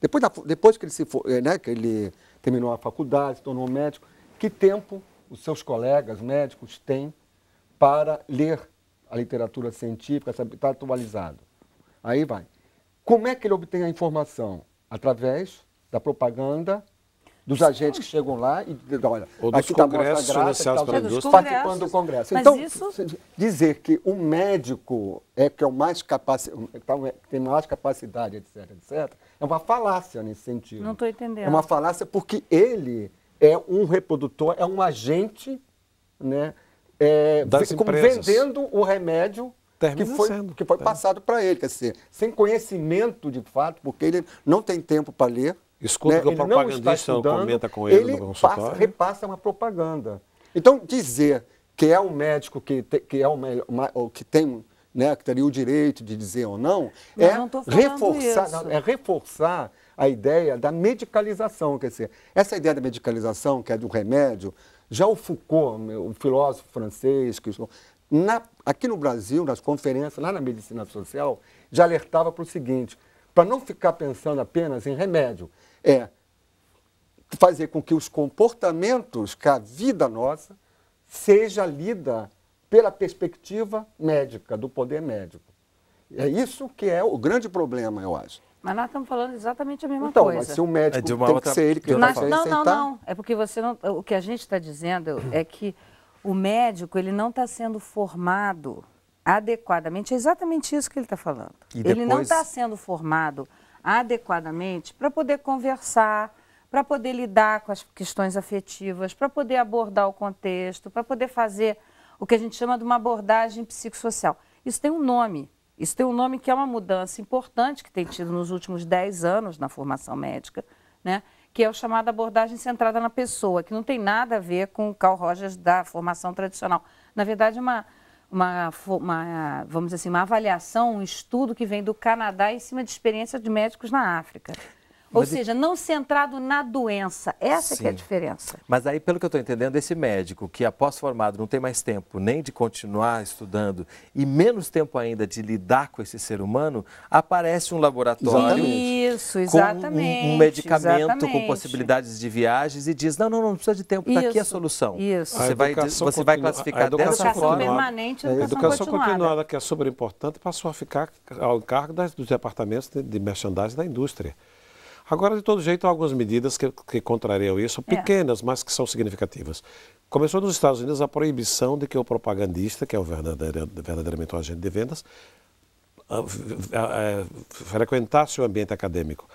Depois, da, depois que, ele se, né, que ele terminou a faculdade, se tornou médico, que tempo os seus colegas médicos têm para ler a literatura científica, estar tá atualizado? Aí vai. Como é que ele obtém a informação? Através da propaganda dos agentes que chegam lá e olha, Ou dos aqui está a né, participando do congresso. Mas então, isso... dizer que o médico é que é o mais capaz tá tem mais capacidade, etc, etc, é uma falácia nesse sentido. Não estou entendendo. É uma falácia porque ele é um reprodutor, é um agente, né, é, das como vendendo o remédio Termina que foi, sendo. que foi é. passado para ele, quer dizer, sem conhecimento de fato, porque ele não tem tempo para ler, Escuta né? que o propagandista comenta com ele, ele no consultório. Passa, repassa uma propaganda. Então, dizer que é o um médico que, te, que, é o que tem né, que teria o direito de dizer ou não, é, não reforçar, é reforçar a ideia da medicalização. Quer dizer, essa ideia da medicalização, que é do remédio, já o Foucault, o filósofo francês, que, na, aqui no Brasil, nas conferências, lá na medicina social, já alertava para o seguinte: para não ficar pensando apenas em remédio, é fazer com que os comportamentos que a vida nossa seja lida pela perspectiva médica, do poder médico. É isso que é o grande problema, eu acho. Mas nós estamos falando exatamente a mesma então, coisa. Então, se o médico é tem outra... que ser ele que nós, vai Não, não, não. É porque você não... O que a gente está dizendo é que o médico ele não está sendo formado adequadamente. É exatamente isso que ele está falando. Ele não está sendo formado adequadamente para poder conversar, para poder lidar com as questões afetivas, para poder abordar o contexto, para poder fazer o que a gente chama de uma abordagem psicossocial. Isso tem um nome. Isso tem um nome que é uma mudança importante que tem tido nos últimos 10 anos na formação médica, né? que é o chamado abordagem centrada na pessoa, que não tem nada a ver com o Carl Rogers da formação tradicional. Na verdade, é uma uma, uma, vamos assim, uma avaliação, um estudo que vem do Canadá em cima de experiência de médicos na África. Ou Mas seja, e... não centrado na doença. Essa é a diferença. Mas aí, pelo que eu estou entendendo, esse médico que após formado não tem mais tempo nem de continuar estudando e menos tempo ainda de lidar com esse ser humano, aparece um laboratório Isso, exatamente, com um, um medicamento exatamente. com possibilidades de viagens e diz, não, não, não precisa de tempo, está aqui a solução. Isso. Você, vai, você vai classificar a dessa forma. Permanente, é, a educação, a educação continuada. continuada, que é super importante, passou a ficar ao cargo das, dos departamentos de, de merchandising da indústria. Agora, de todo jeito, há algumas medidas que, que contrariam isso, é. pequenas, é. mas que são significativas. Começou nos Estados Unidos a proibição de que o propagandista, que é o verdadeiro, verdadeiramente o agente de vendas, a, a, a, frequentasse o ambiente acadêmico.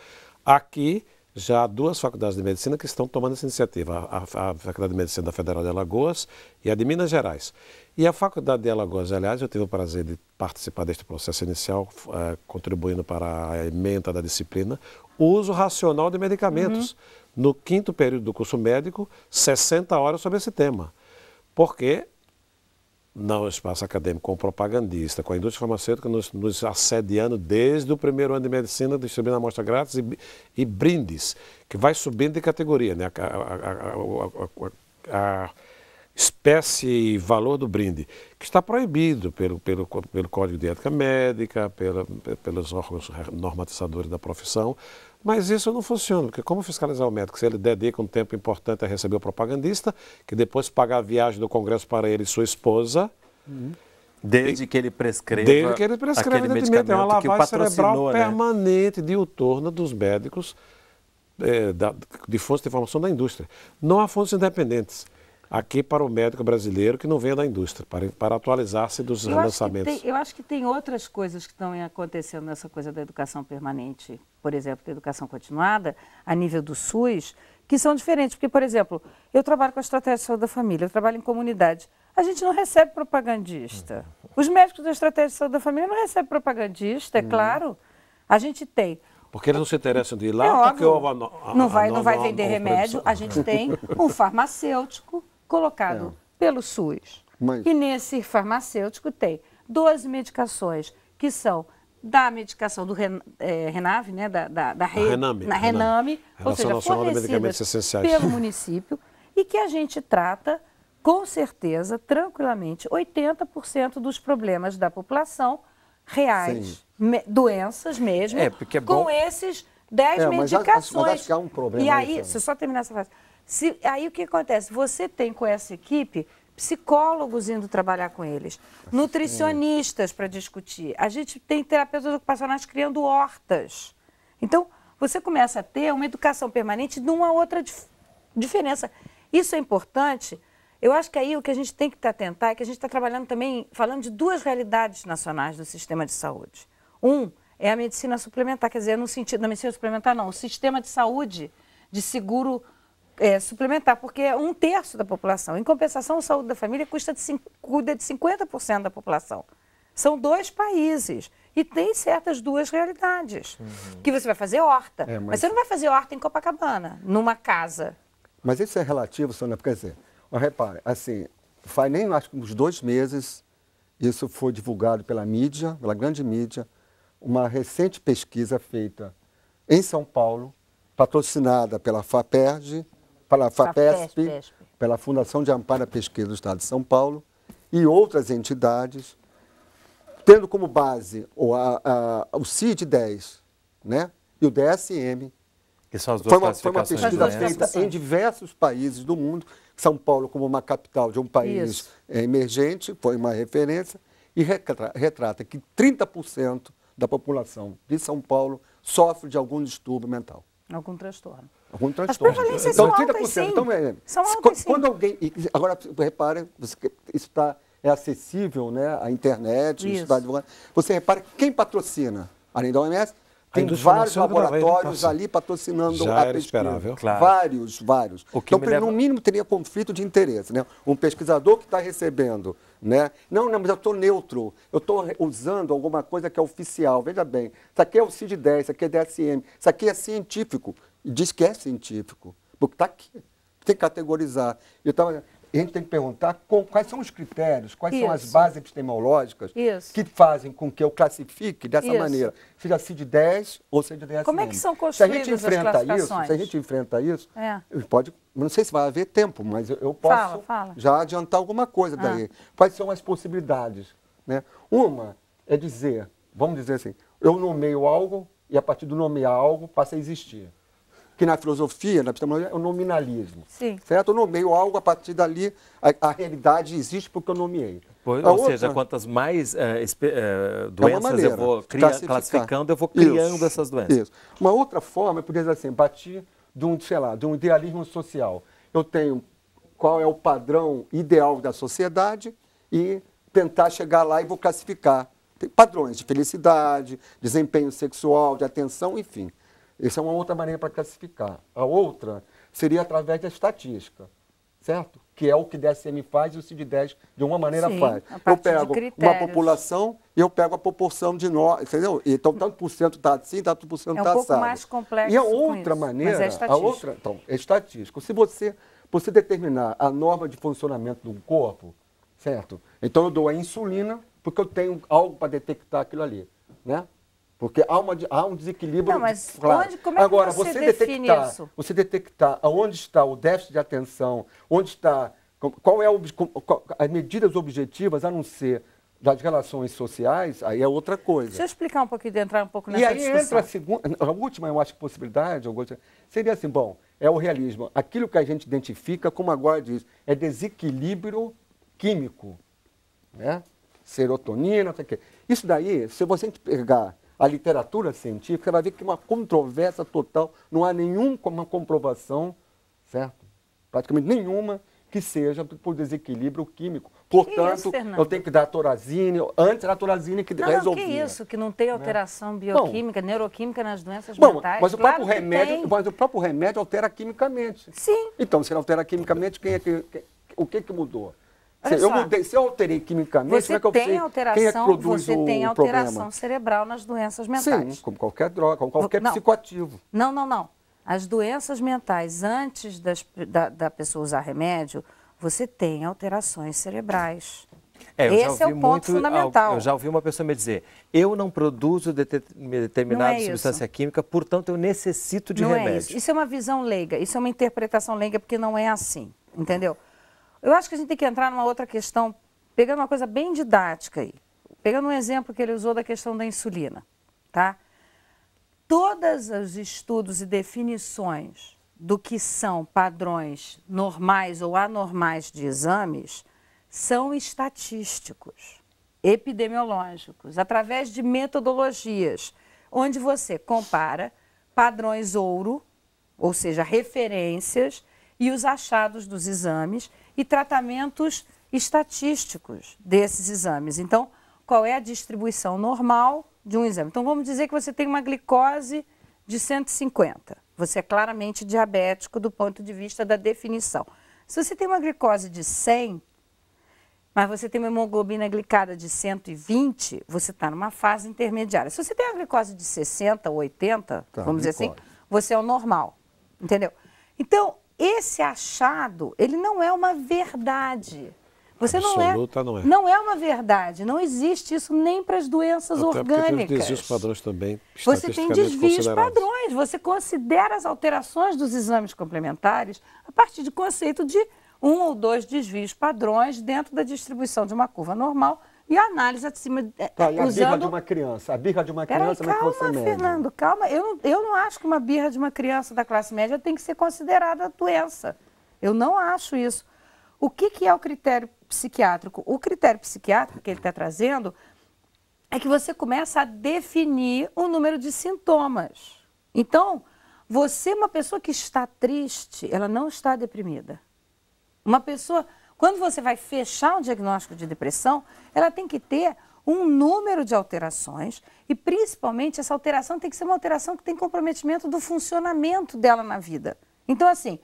Aqui, já há duas faculdades de medicina que estão tomando essa iniciativa: a, Faculdade de Medicina da Federal de Alagoas e a de Minas Gerais. E a faculdade de Alagoas, aliás, eu tive o prazer de participar deste processo inicial, eh, contribuindo para a emenda da disciplina, uso racional de medicamentos. Uhum. No quinto período do curso médico, 60 horas sobre esse tema. Porque no é espaço acadêmico, com o propagandista, com a indústria farmacêutica, nos, nos assediando desde o primeiro ano de medicina, distribuindo amostra grátis e, e brindes, que vai subindo de categoria. Né? a, a, a, a espécie e valor do brinde, que está proibido pelo, pelo, pelo Código de Ética Médica, pela, pelos órgãos normatizadores da profissão, mas isso não funciona, porque como fiscalizar o médico se ele dedica um tempo importante a receber o propagandista, que depois paga a viagem do Congresso para ele e sua esposa? Desde que ele prescreva. Desde que ele prescreva, evidentemente. É uma lavagem cerebral né? permanente, outono dos médicos, é, da, de fontes de informação da indústria. Não há fontes independentes aqui para o médico brasileiro que não vem da indústria, para, para atualizar-se dos eu lançamentos. Acho tem, eu acho que tem outras coisas que estão acontecendo nessa coisa da educação permanente, por exemplo, da educação continuada, a nível do SUS, que são diferentes. Porque, por exemplo, eu trabalho com a estratégia de saúde da família, eu trabalho em comunidade. A gente não recebe propagandista. Os médicos da estratégia de saúde da família não recebem propagandista, é hum. claro. A gente tem porque eles não se interessam de ir lá, é porque óbvio, a, a, não vai a, Não vai vender remédio. A gente tem um farmacêutico colocado é. pelo SUS. Mas... E nesse farmacêutico tem 12 medicações que são da medicação do Ren, é, Renave, né, da, da, da Re, Rename, na Rename, Rename ou seja, fornecida é pelo município, e que a gente trata com certeza, tranquilamente, 80% dos problemas da população reais, me, doenças mesmo, é, é com bom. esses 10 é, medicações. Mas um problema e aí, aí se eu só terminar essa frase, se, aí o que acontece? Você tem com essa equipe psicólogos indo trabalhar com eles, nutricionistas para discutir. A gente tem terapeutas ocupacionais criando hortas. Então, você começa a ter uma educação permanente de uma outra dif diferença. Isso é importante. Eu acho que aí o que a gente tem que tá tentar é que a gente está trabalhando também, falando de duas realidades nacionais do sistema de saúde. Um é a medicina suplementar, quer dizer, no sentido da medicina suplementar, não, o sistema de saúde de seguro é, suplementar, porque é um terço da população. Em compensação, a saúde da família custa de, cuida de 50% da população. São dois países. E tem certas duas realidades. Uhum. Que você vai fazer horta. É, mas... mas... você não vai fazer horta em Copacabana, numa casa. Mas isso é relativo, Sônia, porque dizer, repare, assim, faz nem acho que uns dois meses isso foi divulgado pela mídia, pela grande mídia, uma recente pesquisa feita em São Paulo, patrocinada pela FAPERJ, pela FAPESP, FAPESP, pela Fundação de Amparo à Pesquisa do Estado de São Paulo e outras entidades, tendo como base o, a, a, o CID-10 né, e o DSM, que são as duas foi uma, foi uma pesquisa né? feita em diversos países do mundo. São Paulo, como uma capital de um país eh, emergente, foi uma referência, e retrata que 30% da população de São Paulo sofre de algum distúrbio mental. Algum transtorno algum As prevalências então, são 30%. Altas, sim. Então, é, são altas, quando sim. alguém. Agora, repara, você, isso está é acessível né, à internet, isso. está divulgando. Você repara quem patrocina, além da OMS, tem vários laboratórios ali patrocinando Já a era pesquisa. Esperável. Claro. Vários, vários. então, leva... no mínimo, teria conflito de interesse. Né? Um pesquisador que está recebendo. Né? Não, não, mas eu estou neutro. Eu estou usando alguma coisa que é oficial. Veja bem, isso aqui é o CID-10, isso aqui é DSM, isso aqui é científico diz que é científico, porque está aqui, tem que categorizar. então a gente tem que perguntar com, quais são os critérios, quais Isso. são as bases epistemológicas Isso. que fazem com que eu classifique dessa Isso. maneira, seja CID-10 ou CID-10. Como é que são construídas se a gente enfrenta Isso, se a gente enfrenta isso, é. pode, não sei se vai haver tempo, mas eu, eu posso fala, fala. já adiantar alguma coisa ah. daí. Quais são as possibilidades? Né? Uma é dizer, vamos dizer assim, eu nomeio algo e a partir do nomear algo passa a existir que na filosofia, na epistemologia, é o nominalismo. Sim. Certo? Eu nomeio algo, a partir dali a, a realidade existe porque eu nomeei. Pois, ou outra, seja, quantas mais uh, uh, doenças é eu vou classificando, eu vou criando isso, essas doenças. Isso. Uma outra forma, eu é, poderia assim, partir de um, sei lá, de um idealismo social. Eu tenho qual é o padrão ideal da sociedade e tentar chegar lá e vou classificar. Tem padrões de felicidade, desempenho sexual, de atenção, enfim. Essa é uma outra maneira para classificar. A outra seria através da estatística, certo? Que é o que DSM faz e o CID-10 de uma maneira Sim, faz. Eu pego uma população e eu pego a proporção de nós, entendeu? Então, tanto por cento está assim, tanto por cento está assim. É um tá pouco assado. mais complexo E a outra isso, mas é a outra, então, é estatístico. Se você, você determinar a norma de funcionamento do corpo, certo? Então, eu dou a insulina porque eu tenho algo para detectar aquilo ali, né? Porque há, uma, há um desequilíbrio. Não, mas claro. onde, como é que Agora, você, você define detectar, isso? Você detectar onde está o déficit de atenção, onde está. Qual é o, qual, as medidas objetivas, a não ser das relações sociais, aí é outra coisa. Deixa eu explicar um pouquinho, entrar um pouco nessa E aí discussão. entra a segunda, a última, eu acho, possibilidade, seria assim, bom, é o realismo. Aquilo que a gente identifica, como agora diz, é desequilíbrio químico, né? Serotonina, não sei o quê. Isso daí, se você pegar a literatura científica, vai ver que é uma controvérsia total, não há nenhuma comprovação, certo? Praticamente nenhuma que seja por desequilíbrio químico. Portanto, isso, eu tenho que dar torazine, antes era torazine que não, resolvia. Não, que isso, que não tem né? alteração né? bioquímica, Bom, neuroquímica nas doenças Bom, mentais. Mas, o próprio remédio, mas o próprio remédio altera quimicamente. Sim. Então, se ele altera quimicamente, quem é que, que o que, que mudou? se, eu mudei, se eu alterei quimicamente, você como é que eu alteração, quem é que produz Você tem alteração problema? cerebral nas doenças mentais. Sim, como qualquer droga, como qualquer não. psicoativo. Não, não, não. As doenças mentais, antes das, da, da pessoa usar remédio, você tem alterações cerebrais. É, Esse é o ponto fundamental. Eu já ouvi uma pessoa me dizer, eu não produzo de determinada é substância isso. química, portanto eu necessito de não é remédio. É isso. isso é uma visão leiga, isso é uma interpretação leiga, porque não é assim, entendeu? Eu acho que a gente tem que entrar numa outra questão, pegando uma coisa bem didática aí. Pegando um exemplo que ele usou da questão da insulina, tá? Todos os estudos e definições do que são padrões normais ou anormais de exames são estatísticos, epidemiológicos, através de metodologias, onde você compara padrões ouro, ou seja, referências, e os achados dos exames e tratamentos estatísticos desses exames. Então, qual é a distribuição normal de um exame? Então, vamos dizer que você tem uma glicose de 150. Você é claramente diabético do ponto de vista da definição. Se você tem uma glicose de 100, mas você tem uma hemoglobina glicada de 120, você está numa fase intermediária. Se você tem uma glicose de 60 ou 80, tá, vamos glicose. dizer assim, você é o normal, entendeu? Então, esse achado, ele não é uma verdade. Você Absoluta não é, não é. Não é uma verdade. Não existe isso nem para as doenças Até orgânicas. Tem desvios padrões também. Você tem desvios padrões. Você considera as alterações dos exames complementares a partir do conceito de um ou dois desvios padrões dentro da distribuição de uma curva normal e a análise acima de, é, tá, e a usando... birra de uma criança. A birra de uma criança aí, calma, não é calma, Fernando, calma. Eu não, eu não acho que uma birra de uma criança da classe média tem que ser considerada doença. Eu não acho isso. O que, que é o critério psiquiátrico? O critério psiquiátrico que ele está trazendo é que você começa a definir o número de sintomas. Então, você, uma pessoa que está triste, ela não está deprimida. Uma pessoa quando você vai fechar o diagnóstico de depressão, ela tem que ter um número de alterações e, principalmente, essa alteração tem que ser uma alteração que tem comprometimento do funcionamento dela na vida. Então, assim,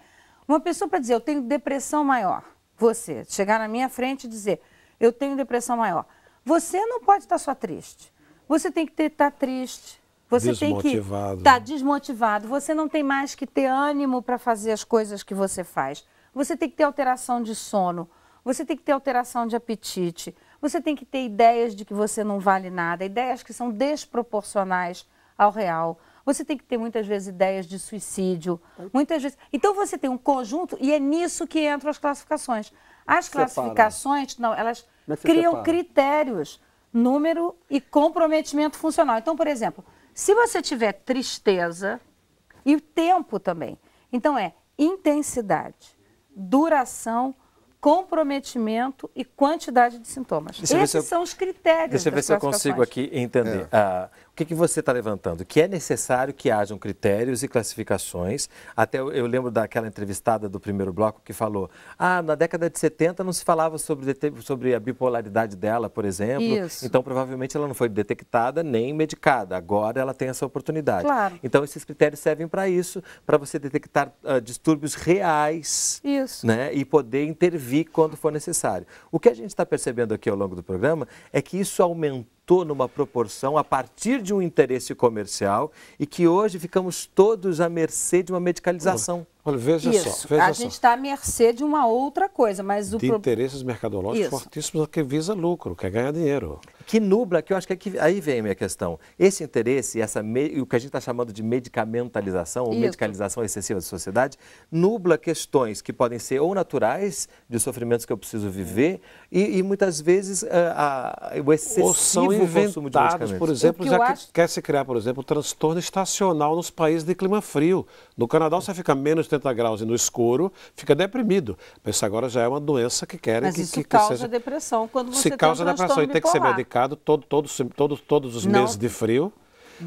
uma pessoa para dizer eu tenho depressão maior, você chegar na minha frente e dizer eu tenho depressão maior, você não pode estar só triste. Você tem que estar tá triste, você tem que estar tá né? desmotivado, você não tem mais que ter ânimo para fazer as coisas que você faz. Você tem que ter alteração de sono, você tem que ter alteração de apetite, você tem que ter ideias de que você não vale nada, ideias que são desproporcionais ao real. Você tem que ter muitas vezes ideias de suicídio, muitas vezes. Então você tem um conjunto e é nisso que entram as classificações. As classificações, separa. não, elas é criam separa? critérios, número e comprometimento funcional. Então, por exemplo, se você tiver tristeza e tempo também, então é intensidade, duração, comprometimento e quantidade de sintomas. Esses eu, são os critérios. Deixa eu ver se eu consigo aqui entender. É. Ah, que, que você está levantando? Que é necessário que hajam critérios e classificações. Até eu, eu, lembro daquela entrevistada do primeiro bloco que falou: ah, na década de 70 não se falava sobre, sobre a bipolaridade dela, por exemplo. Isso. Então, provavelmente ela não foi detectada nem medicada. Agora ela tem essa oportunidade. Claro. Então, esses critérios servem para isso, para você detectar uh, distúrbios reais isso. Né, e poder intervir quando for necessário. O que a gente está percebendo aqui ao longo do programa é que isso aumentou aumentou numa proporção a partir de um interesse comercial e que hoje ficamos todos à mercê de uma medicalização. Olha, olha veja Isso. só. Veja a só. gente está à mercê de uma outra coisa, mas o... De pro... interesses mercadológicos Isso. fortíssimos é que visa lucro, quer ganhar dinheiro que nubla, que eu acho que, é que aí vem a minha questão. Esse interesse, essa me, o que a gente está chamando de medicamentalização ou Isso. medicalização excessiva da sociedade, nubla questões que podem ser ou naturais, de sofrimentos que eu preciso viver, e, e muitas vezes a, eh, a, o excessivo ou são consumo de medicamentos. por exemplo, já acho... quer se criar, por exemplo, transtorno estacional nos países de clima frio. No Canadá você fica menos 30 graus e no escuro fica deprimido. Mas isso agora já é uma doença que querem Mas que, isso que, que seja... depressão quando você se tem causa um transtorno depressão e tem que ser medicado todo, todo, todo, todos os Não. meses de frio.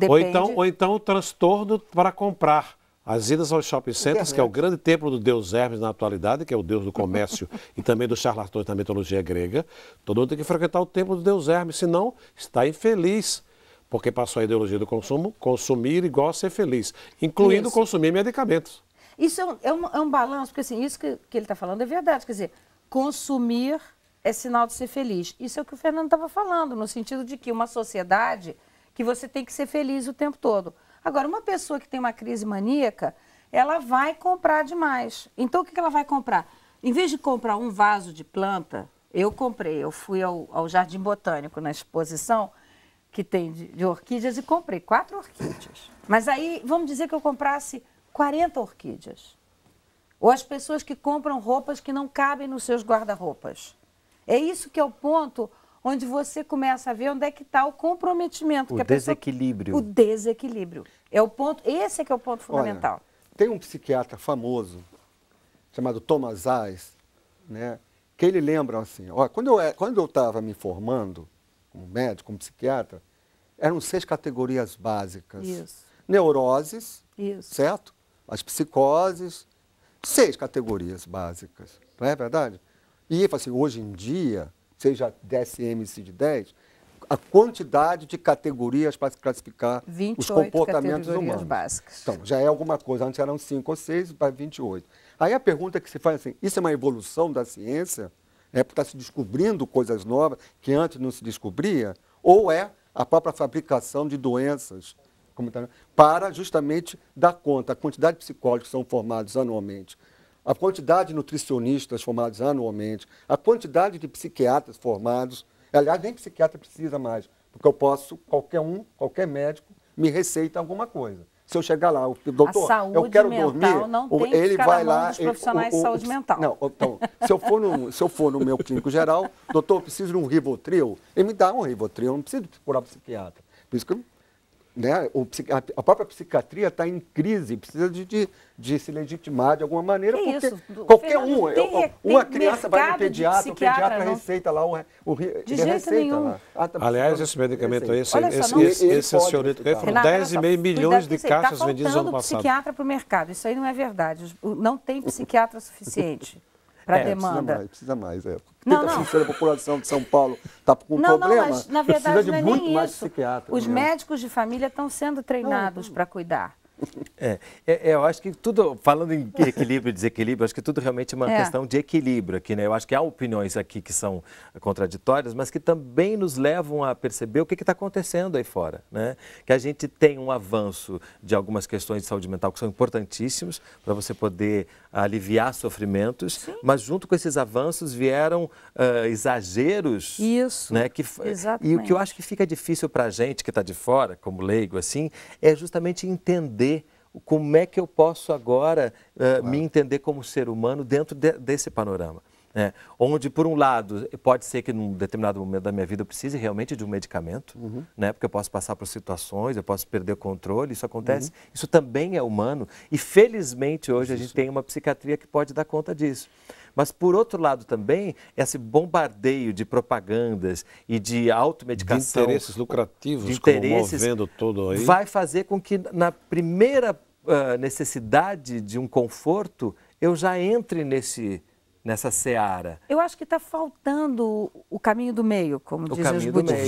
Ou então, ou então o transtorno para comprar. As idas aos shopping centers, que é o grande templo do deus Hermes na atualidade, que é o deus do comércio e também dos charlatões da mitologia grega, todo mundo tem que frequentar o templo do deus Hermes, senão está infeliz, porque passou a ideologia do consumo, consumir igual ser feliz, incluindo isso. consumir medicamentos. Isso é um, é um, é um balanço, porque assim, isso que, que ele está falando é verdade, quer dizer, consumir é sinal de ser feliz. Isso é o que o Fernando estava falando, no sentido de que uma sociedade que você tem que ser feliz o tempo todo. Agora, uma pessoa que tem uma crise maníaca, ela vai comprar demais. Então, o que ela vai comprar? Em vez de comprar um vaso de planta, eu comprei, eu fui ao, ao Jardim Botânico na exposição que tem de, de orquídeas e comprei quatro orquídeas. Mas aí, vamos dizer que eu comprasse 40 orquídeas. Ou as pessoas que compram roupas que não cabem nos seus guarda-roupas. É isso que é o ponto onde você começa a ver onde é que está o comprometimento. O desequilíbrio. Pessoa... O desequilíbrio. É o ponto, esse é que é o ponto fundamental. Olha, tem um psiquiatra famoso, chamado Thomas Ais, né, que ele lembra assim, ó, quando eu é, quando eu estava me formando como médico, como psiquiatra, eram seis categorias básicas. Isso. Neuroses, Isso. certo? As psicoses, seis categorias básicas, não é verdade? E assim, hoje em dia, seja DSM, CID-10, a quantidade de categorias para classificar os comportamentos humanos. Básicas. Então, já é alguma coisa. Antes eram 5 ou 6, para 28. Aí a pergunta que se faz é assim, isso é uma evolução da ciência? É porque está se descobrindo coisas novas que antes não se descobria? Ou é a própria fabricação de doenças tá para justamente dar conta. A quantidade de psicólogos que são formados anualmente a quantidade de nutricionistas formados anualmente, a quantidade de psiquiatras formados. Aliás, nem psiquiatra precisa mais, porque eu posso, qualquer um, qualquer médico, me receita alguma coisa. Se eu chegar lá, o doutor, eu quero dormir, não tem ele vai lá. Ele, profissionais o, o, de saúde mental. Não, então, se eu, for no, se eu for no meu clínico geral, doutor, eu preciso de um Rivotril, ele me dá um Rivotril, eu não preciso procurar um psiquiatra. Por isso que eu né, a própria psiquiatria está em crise, precisa de, de, de, se legitimar de alguma maneira, que é porque isso? qualquer Fernando, um, tem, eu, uma criança vai no pediatra, o pediatra não. receita lá, o, o de jeito receita nenhum. lá. Ah, tá Aliás, esse medicamento aí, esse, Olha esse, só, esse, esse ansiolítico aí, foram 10,5 milhões de caixas tá vendidas no ano passado. psiquiatra para o mercado, isso aí não é verdade, não tem psiquiatra suficiente. para a é, demanda. Precisa mais, precisa mais. É. Não, tá não. a população de São Paulo está com não, problema. Não, mas, na verdade, precisa de não é muito mais isso. psiquiatra. Os né? médicos de família estão sendo treinados para cuidar. É, é, é, eu acho que tudo, falando em equilíbrio e desequilíbrio, acho que tudo realmente é uma é. questão de equilíbrio aqui, né? Eu acho que há opiniões aqui que são contraditórias, mas que também nos levam a perceber o que está acontecendo aí fora, né? Que a gente tem um avanço de algumas questões de saúde mental que são importantíssimos para você poder aliviar sofrimentos, Sim. mas junto com esses avanços vieram uh, exageros. Isso, né? que, exatamente. E o que eu acho que fica difícil para a gente que está de fora, como leigo, assim, é justamente entender como é que eu posso agora uh, me entender como ser humano dentro de, desse panorama? É, onde, por um lado, pode ser que num determinado momento da minha vida eu precise realmente de um medicamento, uhum. né, porque eu posso passar por situações, eu posso perder o controle, isso acontece, uhum. isso também é humano. E felizmente hoje isso. a gente tem uma psiquiatria que pode dar conta disso. Mas, por outro lado, também, esse bombardeio de propagandas e de automedicação. De interesses lucrativos, de interesses, como aí. Vai fazer com que, na primeira uh, necessidade de um conforto, eu já entre nesse nessa seara. Eu acho que está faltando o caminho do meio, como o diz caminho os budistas.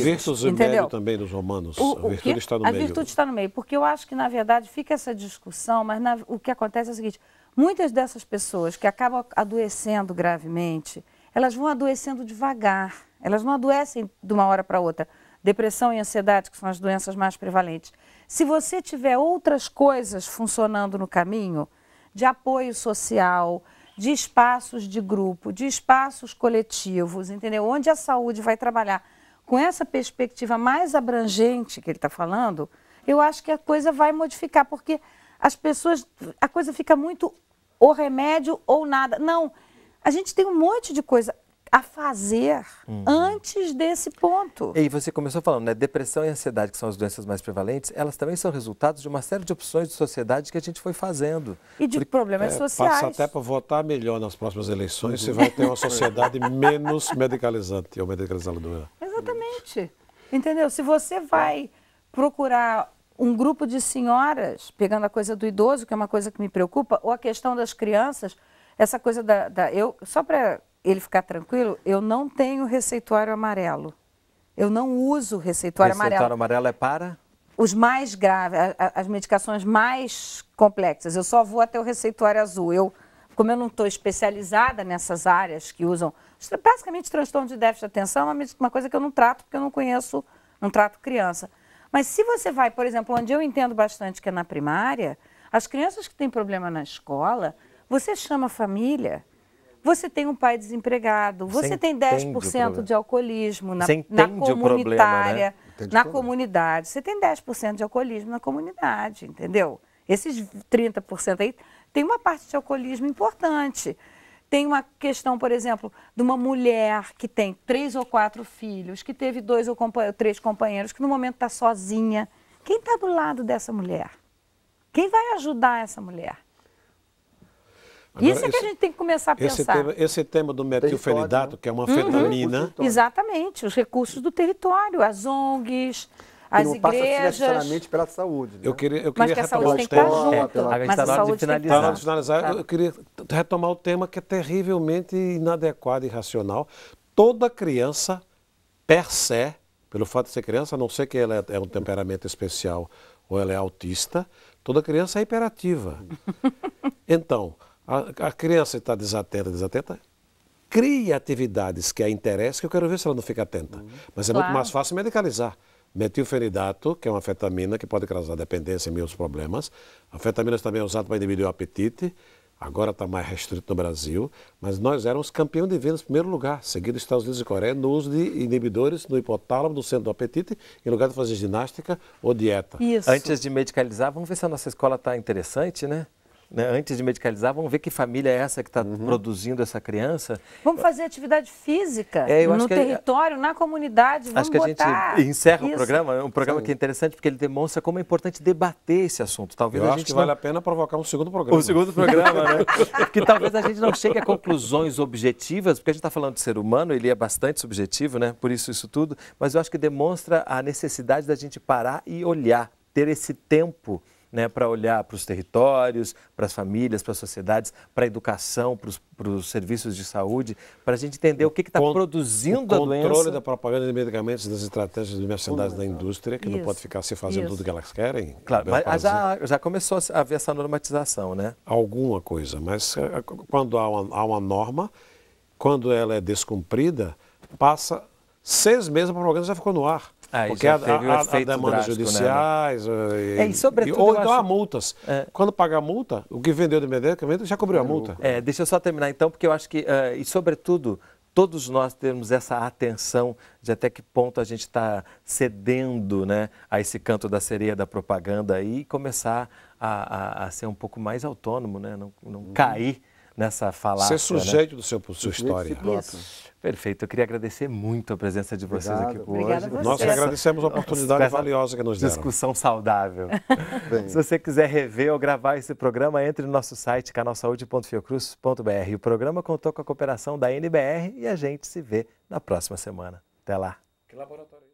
O virtus também dos romanos. O, o a virtude que, está no a meio. A virtude está no meio, porque eu acho que, na verdade, fica essa discussão, mas na, o que acontece é o seguinte, Muitas dessas pessoas que acabam adoecendo gravemente, elas vão adoecendo devagar, elas não adoecem de uma hora para outra. Depressão e ansiedade, que são as doenças mais prevalentes. Se você tiver outras coisas funcionando no caminho, de apoio social, de espaços de grupo, de espaços coletivos, entendeu? Onde a saúde vai trabalhar com essa perspectiva mais abrangente que ele está falando, eu acho que a coisa vai modificar, porque as pessoas. A coisa fica muito ou remédio ou nada. Não. A gente tem um monte de coisa a fazer uhum. antes desse ponto. E você começou falando, né? Depressão e ansiedade, que são as doenças mais prevalentes, elas também são resultados de uma série de opções de sociedade que a gente foi fazendo. E de Porque, problemas é, sociais. Passa até para votar melhor nas próximas eleições, uhum. você vai ter uma sociedade menos medicalizante ou medicalizadora. Exatamente. Entendeu? Se você vai procurar um grupo de senhoras, pegando a coisa do idoso, que é uma coisa que me preocupa, ou a questão das crianças, essa coisa da. da eu, só para ele ficar tranquilo, eu não tenho receituário amarelo. Eu não uso receituário, amarelo. Receituário amarelo é para? Os mais graves, as medicações mais complexas. Eu só vou até o receituário azul. Eu, como eu não estou especializada nessas áreas que usam, basicamente transtorno de déficit de atenção é uma coisa que eu não trato, porque eu não conheço, não trato criança. Mas se você vai, por exemplo, onde eu entendo bastante que é na primária, as crianças que têm problema na escola, você chama a família. Você tem um pai desempregado, você, você tem 10% de alcoolismo na, na comunitária, problema, né? na comunidade. Você tem 10% de alcoolismo na comunidade, entendeu? Esses 30% aí tem uma parte de alcoolismo importante. Tem uma questão, por exemplo, de uma mulher que tem três ou quatro filhos, que teve dois ou três companheiros, que no momento está sozinha. Quem está do lado dessa mulher? Quem vai ajudar essa mulher? Agora, isso é que a gente tem que começar a pensar. Esse tema, esse tema do metilfenidato, que é uma né? anfetamina. Uhum. exatamente, os recursos do território, as ONGs, as não igrejas... passa necessariamente pela saúde. Né? Eu queria, eu queria mas retomar que a saúde tem que estar junto. Mas a saúde finalizar. Tá. Eu queria retomar o tema que é terrivelmente inadequado e irracional. Toda criança, per se, pelo fato de ser criança, a não ser que ela é, é um temperamento especial ou ela é autista, toda criança é hiperativa. Então, a, a criança está desatenta, desatenta, cria atividades que a interessam, que eu quero ver se ela não fica atenta. Mas é claro. muito mais fácil medicalizar. Metilfenidato, que é uma fetamina que pode causar dependência e muitos problemas. A fetamina também é usada para diminuir o apetite. Agora está mais restrito no Brasil, mas nós éramos campeão de vendas em primeiro lugar, seguido dos Estados Unidos e Coreia, no uso de inibidores no hipotálamo, no centro do apetite, em lugar de fazer ginástica ou dieta. Isso. Antes de medicalizar, vamos ver se a nossa escola está interessante, né? né, antes de medicalizar, vamos ver que família é essa que está uhum. produzindo essa criança. Vamos fazer atividade física é, no território, na comunidade. Vamos acho que a gente encerra isso. o programa, é um programa Sim. que é interessante porque ele demonstra como é importante debater esse assunto. Talvez Eu a gente acho que não... vale a pena provocar um segundo programa. Um segundo programa, né? que talvez a gente não chegue a conclusões objetivas, porque a gente está falando de ser humano, ele é bastante subjetivo, né? Por isso isso tudo, mas eu acho que demonstra a necessidade da gente parar e olhar, ter esse tempo né, para olhar para os territórios, para as famílias, para as sociedades, para a educação, para os serviços de saúde, para a gente entender o que está produzindo a doença. O controle da propaganda de medicamentos, das estratégias de merchandising da indústria, que isso, não pode ficar se fazendo isso. tudo que elas querem. Claro, mas já, né? já começou a haver essa normatização, né? Alguma coisa, mas eh, eh, quando há uma, há uma norma, quando ela é descumprida, passa seis meses a propaganda já ficou no ar. Ah, Porque há, há, há demandas né, né? judiciais. Né? E, é, e sobretudo, ou então acho... há multas. É. Quando pagar a multa, o que vendeu de medicamento já cobriu a é multa. É, deixa eu só terminar então, porque eu acho que, uh, e sobretudo, todos nós temos essa atenção de até que ponto a gente está cedendo né, a esse canto da sereia da propaganda e começar a, a, a ser um pouco mais autônomo, né? não, não uhum. cair nessa falácia. Ser né? sujeito né? do seu, sua história. Perfeito. Eu queria agradecer muito a presença de vocês Obrigado. aqui hoje. Você. Nós que agradecemos a oportunidade Essa valiosa que nos deram. Discussão saudável. Se você quiser rever ou gravar esse programa, entre no nosso site canalsaude.fiocruz.br. O programa contou com a cooperação da NBR e a gente se vê na próxima semana. Até lá. Que laboratório é